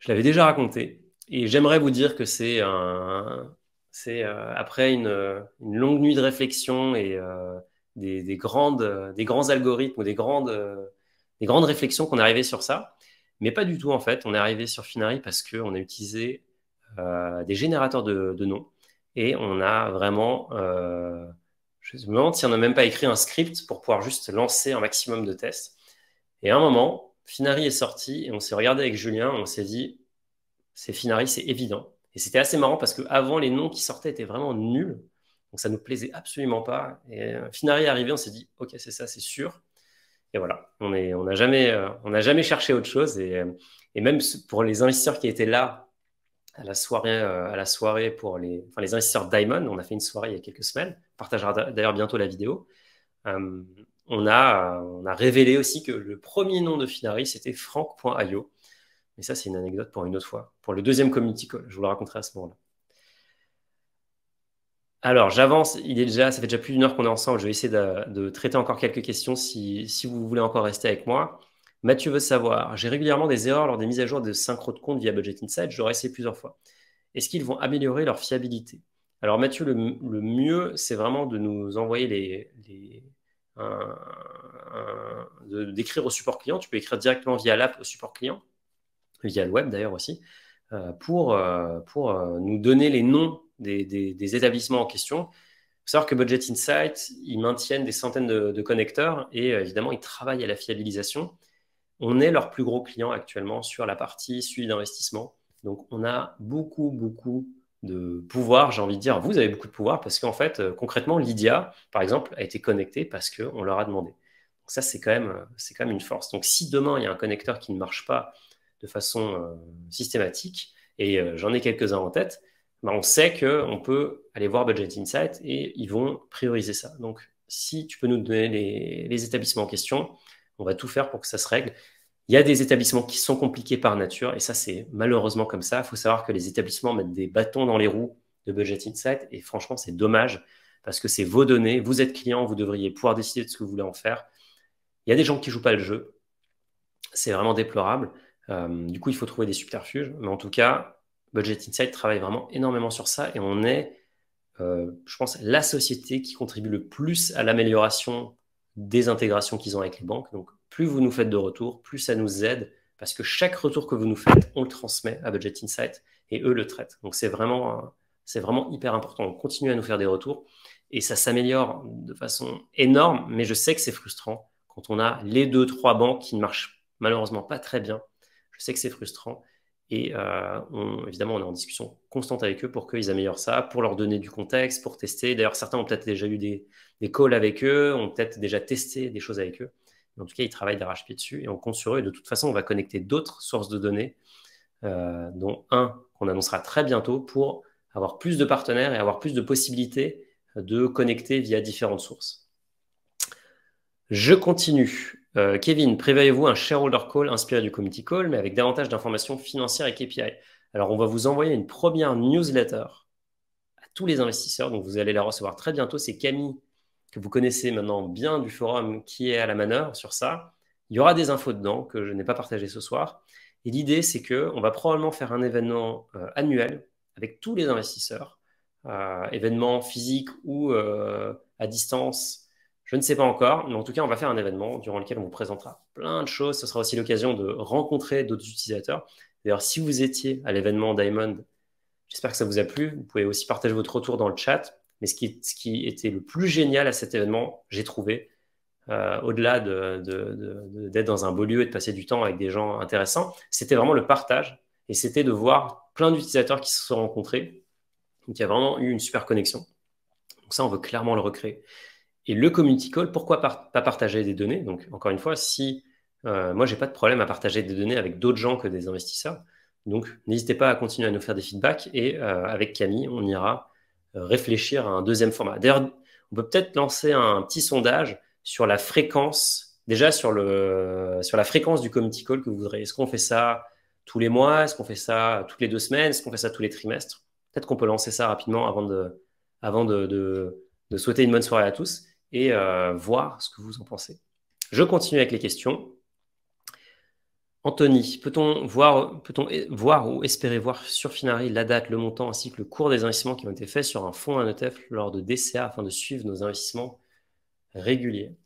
Je l'avais déjà raconté. Et j'aimerais vous dire que c'est un, c'est euh, après euh, une, longue nuit de réflexion et euh, des, grands algorithmes ou des grandes, réflexions qu'on est arrivé sur ça. Mais pas du tout, en fait. On est arrivé sur Finari parce qu'on a utilisé des générateurs de, noms et on a vraiment. je me demande si on n'a même pas écrit un script pour pouvoir juste lancer un maximum de tests. Et à un moment, Finari est sorti et on s'est regardé avec Julien, on s'est dit c'est Finari, c'est évident. Et c'était assez marrant parce qu'avant, les noms qui sortaient étaient vraiment nuls. Donc ça ne nous plaisait absolument pas. Et euh, Finari est arrivé, on s'est dit, ok, c'est ça, c'est sûr. Et voilà, on n'a euh, jamais, cherché autre chose. Et, euh, même pour les investisseurs qui étaient là à la soirée, à la soirée pour les, investisseurs Diamond, on a fait une soirée il y a quelques semaines, on partagera d'ailleurs bientôt la vidéo. on, a, révélé aussi que le premier nom de Finari, c'était Franck.io. Mais ça, c'est une anecdote pour une autre fois, pour le deuxième community call. Je vous le raconterai à ce moment-là. Alors, j'avance. Il est déjà, ça fait déjà plus d'une heure qu'on est ensemble. Je vais essayer de, traiter encore quelques questions si, vous voulez encore rester avec moi. Mathieu veut savoir j'ai régulièrement des erreurs lors des mises à jour de synchro de compte via Budget Insight. J'aurais essayé plusieurs fois. Est-ce qu'ils vont améliorer leur fiabilité Alors, Mathieu, le, mieux, c'est vraiment de nous envoyer les, d'écrire au support client. Tu peux écrire directement via l'app au support client via le web d'ailleurs aussi, euh, pour, euh, pour euh, nous donner les noms des, des, établissements en question. Il savoir que Budget Insight, ils maintiennent des centaines de, connecteurs et évidemment, ils travaillent à la fiabilisation. On est leur plus gros client actuellement sur la partie suivi d'investissement. Donc, on a beaucoup, beaucoup de pouvoir, j'ai envie de dire. Vous avez beaucoup de pouvoir parce qu'en fait, concrètement, Lydia, par exemple, a été connectée parce qu'on leur a demandé. Donc, ça, c'est quand, même, quand même une force. Donc, si demain, il y a un connecteur qui ne marche pas de façon euh, systématique, et euh, j'en ai quelques-uns en tête, bah, on sait qu'on peut aller voir Budget Insight et ils vont prioriser ça. Donc, si tu peux nous donner les, les, établissements en question, on va tout faire pour que ça se règle. Il y a des établissements qui sont compliqués par nature, et ça, c'est malheureusement comme ça. Il faut savoir que les établissements mettent des bâtons dans les roues de Budget Insight, et franchement, c'est dommage, parce que c'est vos données, vous êtes client, vous devriez pouvoir décider de ce que vous voulez en faire. Il y a des gens qui jouent pas le jeu, c'est vraiment déplorable. Euh, du coup, il faut trouver des subterfuges. Mais en tout cas, Budget Insight travaille vraiment énormément sur ça et on est, euh, je pense, la société qui contribue le plus à l'amélioration des intégrations qu'ils ont avec les banques. Donc, plus vous nous faites de retours, plus ça nous aide parce que chaque retour que vous nous faites, on le transmet à Budget Insight et eux le traitent. Donc, c'est vraiment, c'est vraiment hyper important. On continue à nous faire des retours et ça s'améliore de façon énorme, mais je sais que c'est frustrant quand on a les deux, trois banques qui ne marchent malheureusement pas très bien je sais que c'est frustrant. Et euh, évidemment, on est en discussion constante avec eux pour qu'ils améliorent ça, pour leur donner du contexte, pour tester. D'ailleurs, certains ont peut-être déjà eu des, calls avec eux, ont peut-être déjà testé des choses avec eux. en tout cas, ils travaillent d'arrache-pied dessus et on compte sur eux. de toute façon, on va connecter d'autres sources de données, euh, dont un qu'on annoncera très bientôt pour avoir plus de partenaires et avoir plus de possibilités de connecter via différentes sources. Je continue. Euh, Kevin, prévoyez-vous un shareholder call inspiré du committee call, mais avec davantage d'informations financières et KPI Alors, on va vous envoyer une première newsletter à tous les investisseurs. Donc, vous allez la recevoir très bientôt. C'est Camille, que vous connaissez maintenant bien du forum, qui est à la manœuvre sur ça. Il y aura des infos dedans que je n'ai pas partagées ce soir. Et l'idée, c'est qu'on va probablement faire un événement euh, annuel avec tous les investisseurs, euh, événement physique ou à distance je ne sais pas encore, mais en tout cas, on va faire un événement durant lequel on vous présentera plein de choses. Ce sera aussi l'occasion de rencontrer d'autres utilisateurs. D'ailleurs, si vous étiez à l'événement Diamond, j'espère que ça vous a plu. Vous pouvez aussi partager votre retour dans le chat. Mais ce qui, était le plus génial à cet événement, j'ai trouvé, euh, au-delà d'être dans un beau lieu et de passer du temps avec des gens intéressants, c'était vraiment le partage. Et c'était de voir plein d'utilisateurs qui se sont rencontrés. Donc, il y a vraiment eu une super connexion. Donc ça, on veut clairement le recréer. Et le community call, pourquoi pas partager des données Donc, encore une fois, si euh, moi, je n'ai pas de problème à partager des données avec d'autres gens que des investisseurs. Donc, n'hésitez pas à continuer à nous faire des feedbacks et euh, avec Camille, on ira euh, réfléchir à un deuxième format. D'ailleurs, on peut peut-être lancer un petit sondage sur la fréquence, déjà sur, le, sur la fréquence du community call que vous voudrez. Est-ce qu'on fait ça tous les mois Est-ce qu'on fait ça toutes les deux semaines Est-ce qu'on fait ça tous les trimestres Peut-être qu'on peut lancer ça rapidement avant de, avant de souhaiter une bonne soirée à tous et euh, voir ce que vous en pensez. Je continue avec les questions. Anthony, peut-on voir, peut voir ou espérer voir sur Finari la date, le montant ainsi que le cours des investissements qui ont été faits sur un fonds, à ETF lors de DCA afin de suivre nos investissements réguliers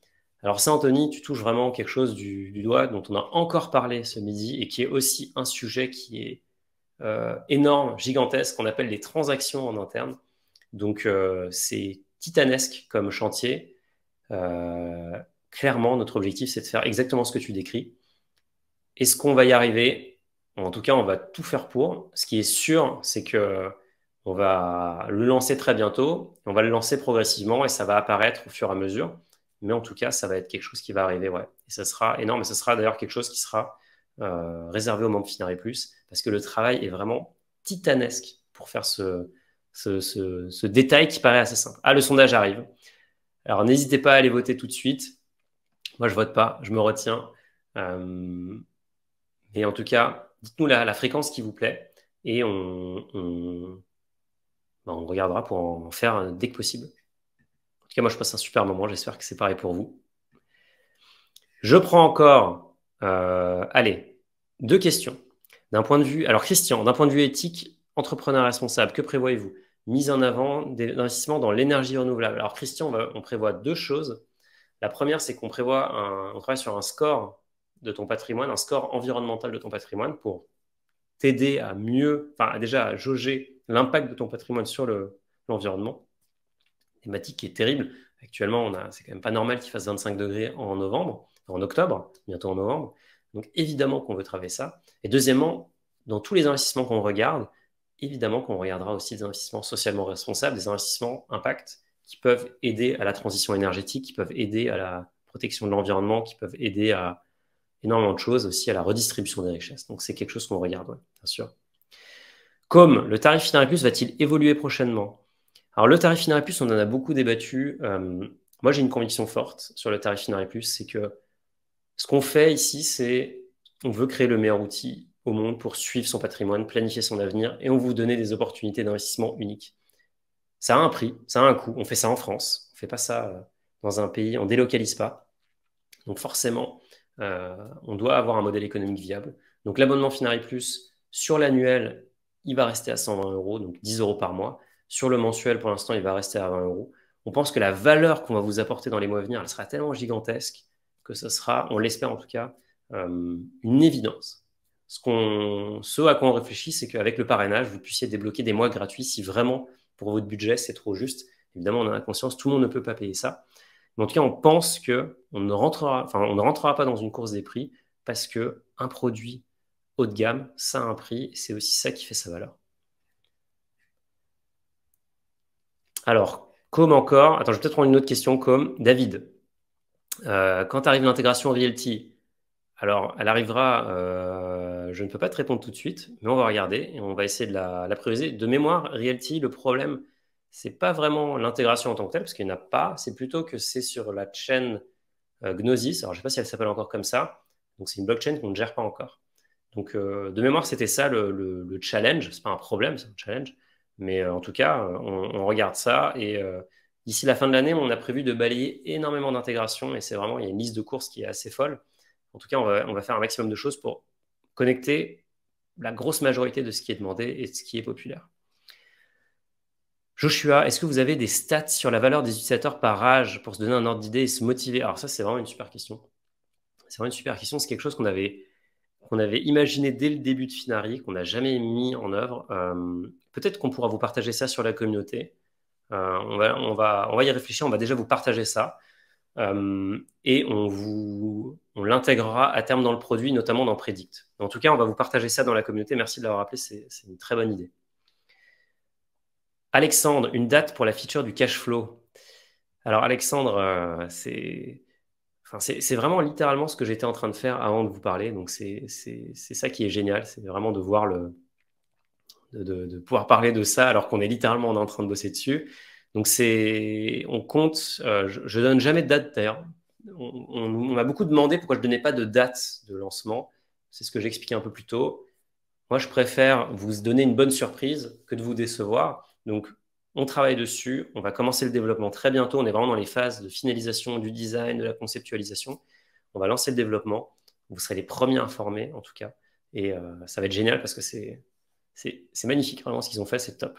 Alors ça, Anthony, tu touches vraiment quelque chose du, doigt dont on a encore parlé ce midi et qui est aussi un sujet qui est euh, énorme, gigantesque, qu'on appelle les transactions en interne. Donc euh, c'est titanesque comme chantier. Euh, clairement, notre objectif, c'est de faire exactement ce que tu décris. Est-ce qu'on va y arriver En tout cas, on va tout faire pour. Ce qui est sûr, c'est que on va le lancer très bientôt. On va le lancer progressivement et ça va apparaître au fur et à mesure. Mais en tout cas, ça va être quelque chose qui va arriver, ouais. Et ça sera énorme. Et ça sera d'ailleurs quelque chose qui sera euh, réservé aux membres Finari Plus parce que le travail est vraiment titanesque pour faire ce, ce détail qui paraît assez simple. Ah, le sondage arrive. Alors n'hésitez pas à aller voter tout de suite. Moi, je vote pas, je me retiens. Euh, mais en tout cas, dites-nous la, fréquence qui vous plaît et on, bah, regardera pour en faire euh, dès que possible. En tout cas, moi, je passe un super moment. J'espère que c'est pareil pour vous. Je prends encore, euh, allez, deux questions. D'un point de vue, alors Christian, d'un point de vue éthique, entrepreneur responsable, que prévoyez-vous mise en avant des investissements dans l'énergie renouvelable. Alors, Christian, on, prévoit deux choses. La première, c'est qu'on prévoit un, on travaille sur un score de ton patrimoine, un score environnemental de ton patrimoine pour t'aider à mieux, enfin, déjà à jauger l'impact de ton patrimoine sur l'environnement. thématique qui est terrible. Actuellement, c'est quand même pas normal qu'il fasse 25 degrés en novembre, en octobre, bientôt en novembre. Donc, évidemment qu'on veut travailler ça. Et deuxièmement, dans tous les investissements qu'on regarde, évidemment qu'on regardera aussi des investissements socialement responsables, des investissements impact qui peuvent aider à la transition énergétique, qui peuvent aider à la protection de l'environnement, qui peuvent aider à énormément de choses, aussi à la redistribution des richesses. Donc c'est quelque chose qu'on regarde, bien sûr. Comme le tarif plus va-t-il évoluer prochainement Alors le tarif plus, on en a beaucoup débattu. Euh, moi, j'ai une conviction forte sur le tarif plus, c'est que ce qu'on fait ici, c'est on veut créer le meilleur outil au monde pour suivre son patrimoine, planifier son avenir et on vous donner des opportunités d'investissement uniques. Ça a un prix, ça a un coût. On fait ça en France, on ne fait pas ça euh, dans un pays, on ne délocalise pas. Donc forcément, euh, on doit avoir un modèle économique viable. Donc l'abonnement Finari Plus, sur l'annuel, il va rester à 120 euros, donc 10 euros par mois. Sur le mensuel, pour l'instant, il va rester à 20 euros. On pense que la valeur qu'on va vous apporter dans les mois à venir, elle sera tellement gigantesque que ce sera, on l'espère en tout cas, euh, une évidence ce, qu'on, ce à quoi on réfléchit, c'est qu'avec le parrainage, vous puissiez débloquer des mois gratuits si vraiment pour votre budget c'est trop juste. Évidemment, on en a conscience, tout le monde ne peut pas payer ça. Mais en tout cas, on pense qu'on ne rentrera, enfin, on ne rentrera pas dans une course des prix parce qu'un produit haut de gamme, ça a un prix, c'est aussi ça qui fait sa valeur. Alors, comme encore, attends, je vais peut-être prendre une autre question comme David. Euh, quand arrive l'intégration VLT Alors, elle arrivera euh, euh, je ne peux pas te répondre tout de suite, mais on va regarder et on va essayer de la, la De mémoire, Realty, le problème, c'est pas vraiment l'intégration en tant que telle, parce qu'il n'y en a pas. C'est plutôt que c'est sur la chaîne euh, Gnosis. Alors, je ne sais pas si elle s'appelle encore comme ça. Donc, c'est une blockchain qu'on ne gère pas encore. Donc, euh, de mémoire, c'était ça le, challenge. Ce n'est pas un problème, c'est un challenge. Mais en tout cas, on, regarde ça. Et d'ici la fin de l'année, on a prévu de balayer énormément d'intégrations. Et c'est vraiment, il y a une liste de courses qui est assez folle. En tout cas, on va faire un maximum de choses pour connecter la grosse majorité de ce qui est demandé et de ce qui est populaire. Joshua, est-ce que vous avez des stats sur la valeur des utilisateurs par âge pour se donner un ordre d'idée et se motiver Alors ça, c'est vraiment une super question. C'est vraiment une super question. C'est quelque chose qu'on avait, qu'on avait imaginé dès le début de Finari, qu'on n'a jamais mis en œuvre. Euh, peut-être qu'on pourra vous partager ça sur la communauté. Euh, on, va, on, va, on va y réfléchir, on va déjà vous partager ça. Euh, et on l'intégrera à terme dans le produit, notamment dans Predict. En tout cas, on va vous partager ça dans la communauté. Merci de l'avoir rappelé, c'est une très bonne idée. Alexandre, une date pour la feature du cash flow. Alors Alexandre, euh, c'est vraiment littéralement ce que j'étais en train de faire avant de vous parler. Donc c'est ça qui est génial, c'est vraiment de voir de pouvoir parler de ça alors qu'on est littéralement en train de bosser dessus. Donc c'est, on compte, euh, je, ne donne jamais de date d'ailleurs. On, on, m'a beaucoup demandé pourquoi je donnais pas de date de lancement. C'est ce que j'expliquais un peu plus tôt. Moi, je préfère vous donner une bonne surprise que de vous décevoir. Donc, on travaille dessus. On va commencer le développement très bientôt. On est vraiment dans les phases de finalisation du design, de la conceptualisation. On va lancer le développement. Vous serez les premiers informés, en tout cas. Et euh, ça va être génial parce que c'est magnifique. Vraiment, ce qu'ils ont fait, c'est top.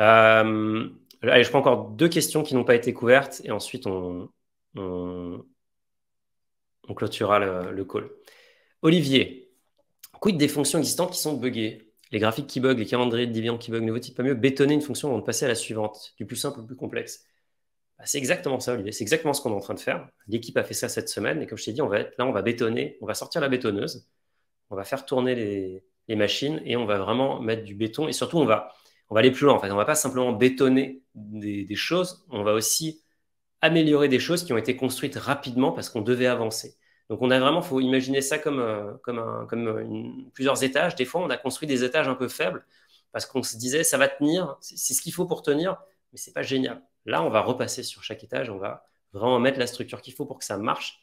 Euh, euh, allez, je prends encore deux questions qui n'ont pas été couvertes et ensuite on, on, clôturera le, call. Olivier, quid des fonctions existantes qui sont buggées Les graphiques qui bug, les calendriers de dividendes qui bug, ne vaut-il pas mieux bétonner une fonction avant de passer à la suivante, du plus simple au plus complexe bah, C'est exactement ça, Olivier. C'est exactement ce qu'on est en train de faire. L'équipe a fait ça cette semaine et comme je t'ai dit, on va être, là, on va bétonner, on va sortir la bétonneuse, on va faire tourner les machines et on va vraiment mettre du béton et surtout on va on va aller plus loin. En fait, on va pas simplement bétonner des, choses, on va aussi améliorer des choses qui ont été construites rapidement parce qu'on devait avancer. Donc on a vraiment, faut imaginer ça comme, euh, comme, plusieurs étages. Des fois, on a construit des étages un peu faibles parce qu'on se disait ça va tenir, c'est ce qu'il faut pour tenir, mais c'est pas génial. Là, on va repasser sur chaque étage, on va vraiment mettre la structure qu'il faut pour que ça marche.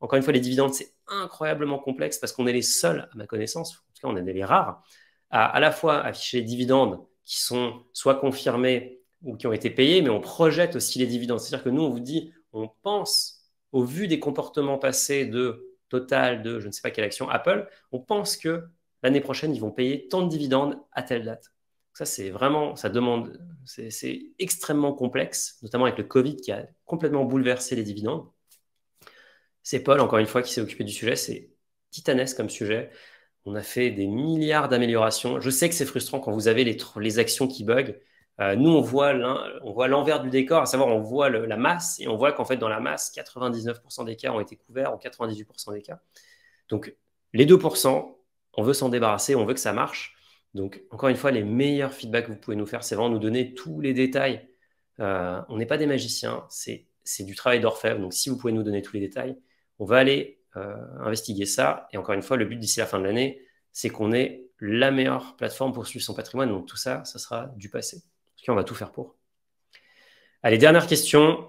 Encore une fois, les dividendes, c'est incroyablement complexe parce qu'on est les seuls, à ma connaissance, en tout cas on est les rares, à à la fois afficher les dividendes qui sont soit confirmés ou qui ont été payés, mais on projette aussi les dividendes. C'est-à-dire que nous, on vous dit, on pense, au vu des comportements passés de Total, de je ne sais pas quelle action, Apple, on pense que l'année prochaine, ils vont payer tant de dividendes à telle date. Ça, c'est vraiment, ça demande, c'est extrêmement complexe, notamment avec le Covid qui a complètement bouleversé les dividendes. C'est Paul, encore une fois, qui s'est occupé du sujet. C'est titanesque comme sujet. On a fait des milliards d'améliorations. Je sais que c'est frustrant quand vous avez les, actions qui bug. Euh, nous, on voit l'envers du décor, à savoir on voit la masse et on voit qu'en fait, dans la masse, 99% des cas ont été couverts ou 98% des cas. Donc, les 2%, on veut s'en débarrasser, on veut que ça marche. Donc, encore une fois, les meilleurs feedbacks que vous pouvez nous faire, c'est vraiment nous donner tous les détails. Euh, on n'est pas des magiciens, c'est du travail d'orfèvre. Donc, si vous pouvez nous donner tous les détails, on va aller euh, investiguer ça. Et encore une fois, le but d'ici la fin de l'année, c'est qu'on ait la meilleure plateforme pour suivre son patrimoine. Donc tout ça, ça sera du passé. Parce qu'on va tout faire pour. Allez, dernière question.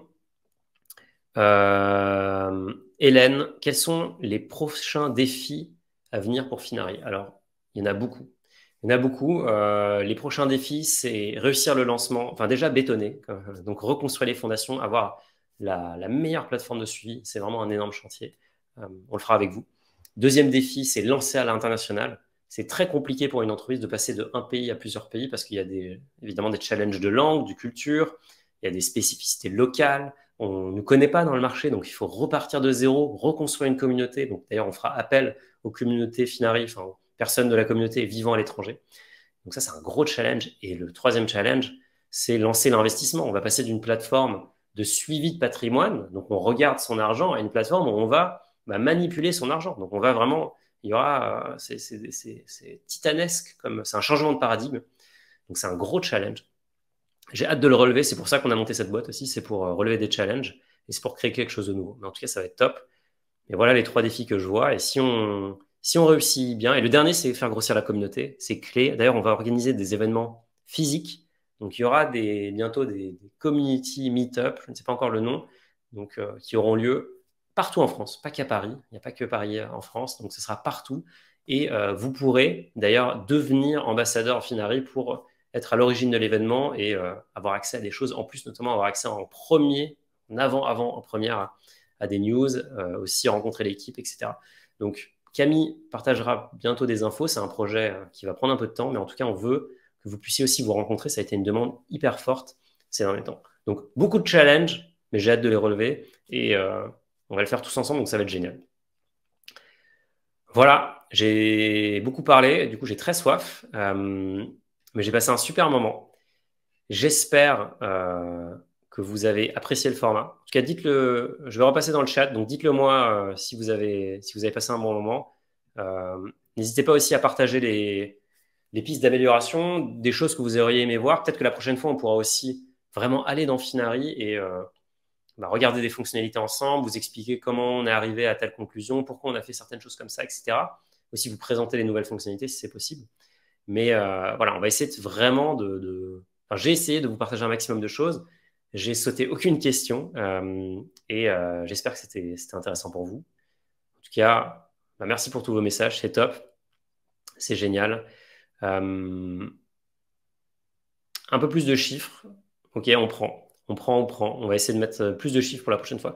Euh, Hélène, quels sont les prochains défis à venir pour Finari Alors, il y en a beaucoup. Il y en a beaucoup. Euh, les prochains défis, c'est réussir le lancement, enfin déjà bétonner, donc reconstruire les fondations, avoir la meilleure plateforme de suivi. C'est vraiment un énorme chantier. Euh, on le fera avec vous. Deuxième défi, c'est lancer à l'international. C'est très compliqué pour une entreprise de passer de un pays à plusieurs pays parce qu'il y a évidemment des challenges de langue, de culture, il y a des spécificités locales. On ne connaît pas dans le marché, donc il faut repartir de zéro, reconstruire une communauté. Donc d'ailleurs, on fera appel aux communautés Finari, enfin aux personnes de la communauté vivant à l'étranger. Donc ça, c'est un gros challenge. Et le troisième challenge, c'est lancer l'investissement. On va passer d'une plateforme de suivi de patrimoine, donc on regarde son argent, à une plateforme où on va va manipuler son argent. Donc on va vraiment, il y aura, euh, c'est titanesque comme, c'est un changement de paradigme. Donc c'est un gros challenge. J'ai hâte de le relever. C'est pour ça qu'on a monté cette boîte aussi. C'est pour euh, relever des challenges et c'est pour créer quelque chose de nouveau. Mais en tout cas, ça va être top. Et voilà les trois défis que je vois. Et si on, si on réussit bien, et le dernier, c'est faire grossir la communauté. C'est clé. D'ailleurs, on va organiser des événements physiques. Donc, il y aura des, bientôt des, community meet-up, je ne sais pas encore le nom, donc, euh, qui auront lieu partout en France, pas qu'à Paris, il n'y a pas que Paris euh, en France, donc ce sera partout. Et euh, vous pourrez d'ailleurs devenir ambassadeur Finari pour euh, être à l'origine de l'événement et avoir accès à des choses en plus, notamment avoir accès en premier, en avant, avant, en première à, des news, aussi rencontrer l'équipe, etc. Donc Camille partagera bientôt des infos. C'est un projet qui va prendre un peu de temps, mais en tout cas, on veut que vous puissiez aussi vous rencontrer. Ça a été une demande hyper forte ces derniers temps. Donc beaucoup de challenges, mais j'ai hâte de les relever et on va le faire tous ensemble, donc ça va être génial. Voilà, j'ai beaucoup parlé, du coup j'ai très soif, euh, mais j'ai passé un super moment. J'espère euh, que vous avez apprécié le format. En tout cas, dites-le, je vais repasser dans le chat, donc dites-le moi euh, si, vous avez, si vous avez passé un bon moment. N'hésitez pas aussi à partager les, pistes d'amélioration, des choses que vous auriez aimé voir. Peut-être que la prochaine fois, on pourra aussi vraiment aller dans Finari et, va bah, regarder des fonctionnalités ensemble, vous expliquer comment on est arrivé à telle conclusion, pourquoi on a fait certaines choses comme ça, etc. Aussi vous présenter les nouvelles fonctionnalités si c'est possible. Mais euh, voilà, on va essayer vraiment de... j'ai essayé de vous partager un maximum de choses. J'ai sauté aucune question euh, et euh, j'espère que c'était intéressant pour vous. En tout cas, bah, merci pour tous vos messages, c'est top, c'est génial. un peu plus de chiffres, ok, on prend on prend, on prend. On va essayer de mettre euh, plus de chiffres pour la prochaine fois.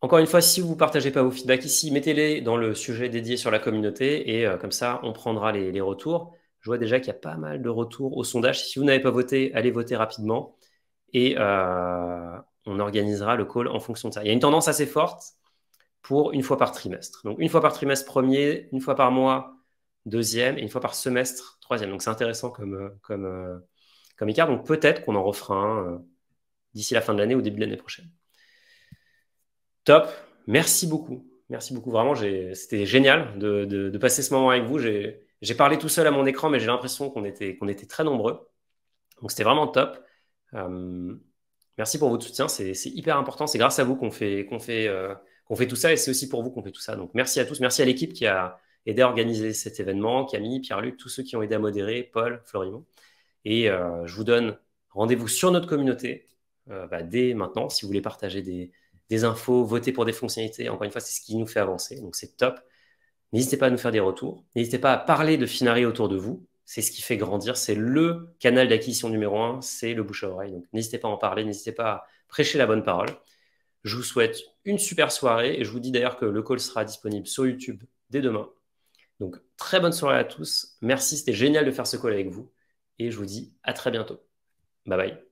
Encore une fois, si vous ne partagez pas vos feedbacks ici, mettez-les dans le sujet dédié sur la communauté et euh, comme ça, on prendra les, retours. Je vois déjà qu'il y a pas mal de retours au sondage. Si vous n'avez pas voté, allez voter rapidement et euh, on organisera le call en fonction de ça. Il y a une tendance assez forte pour une fois par trimestre. Donc une fois par trimestre premier, une fois par mois deuxième et une fois par semestre troisième. Donc c'est intéressant comme, comme, comme Icar. Donc peut-être qu'on en refera un euh, d'ici la fin de l'année ou début de l'année prochaine. Top. Merci beaucoup. Merci beaucoup. Vraiment, c'était génial de, passer ce moment avec vous. J'ai parlé tout seul à mon écran, mais j'ai l'impression qu'on était, qu'on était très nombreux. Donc c'était vraiment top. Euh, merci pour votre soutien. C'est hyper important. C'est grâce à vous qu'on fait, qu'on fait, euh, qu'on fait tout ça et c'est aussi pour vous qu'on fait tout ça. Donc merci à tous. Merci à l'équipe qui a aidé à organiser cet événement, Camille, Pierre-Luc, tous ceux qui ont aidé à modérer, Paul, Florimond. Et euh, je vous donne rendez-vous sur notre communauté euh, bah, dès maintenant. Si vous voulez partager des, des, infos, voter pour des fonctionnalités, encore une fois, c'est ce qui nous fait avancer. Donc c'est top. N'hésitez pas à nous faire des retours. N'hésitez pas à parler de Finari autour de vous. C'est ce qui fait grandir. C'est le canal d'acquisition numéro un. C'est le bouche à oreille. Donc n'hésitez pas à en parler. N'hésitez pas à prêcher la bonne parole. Je vous souhaite une super soirée et je vous dis d'ailleurs que le call sera disponible sur YouTube dès demain. Donc très bonne soirée à tous. Merci, c'était génial de faire ce call avec vous et je vous dis à très bientôt. Bye bye.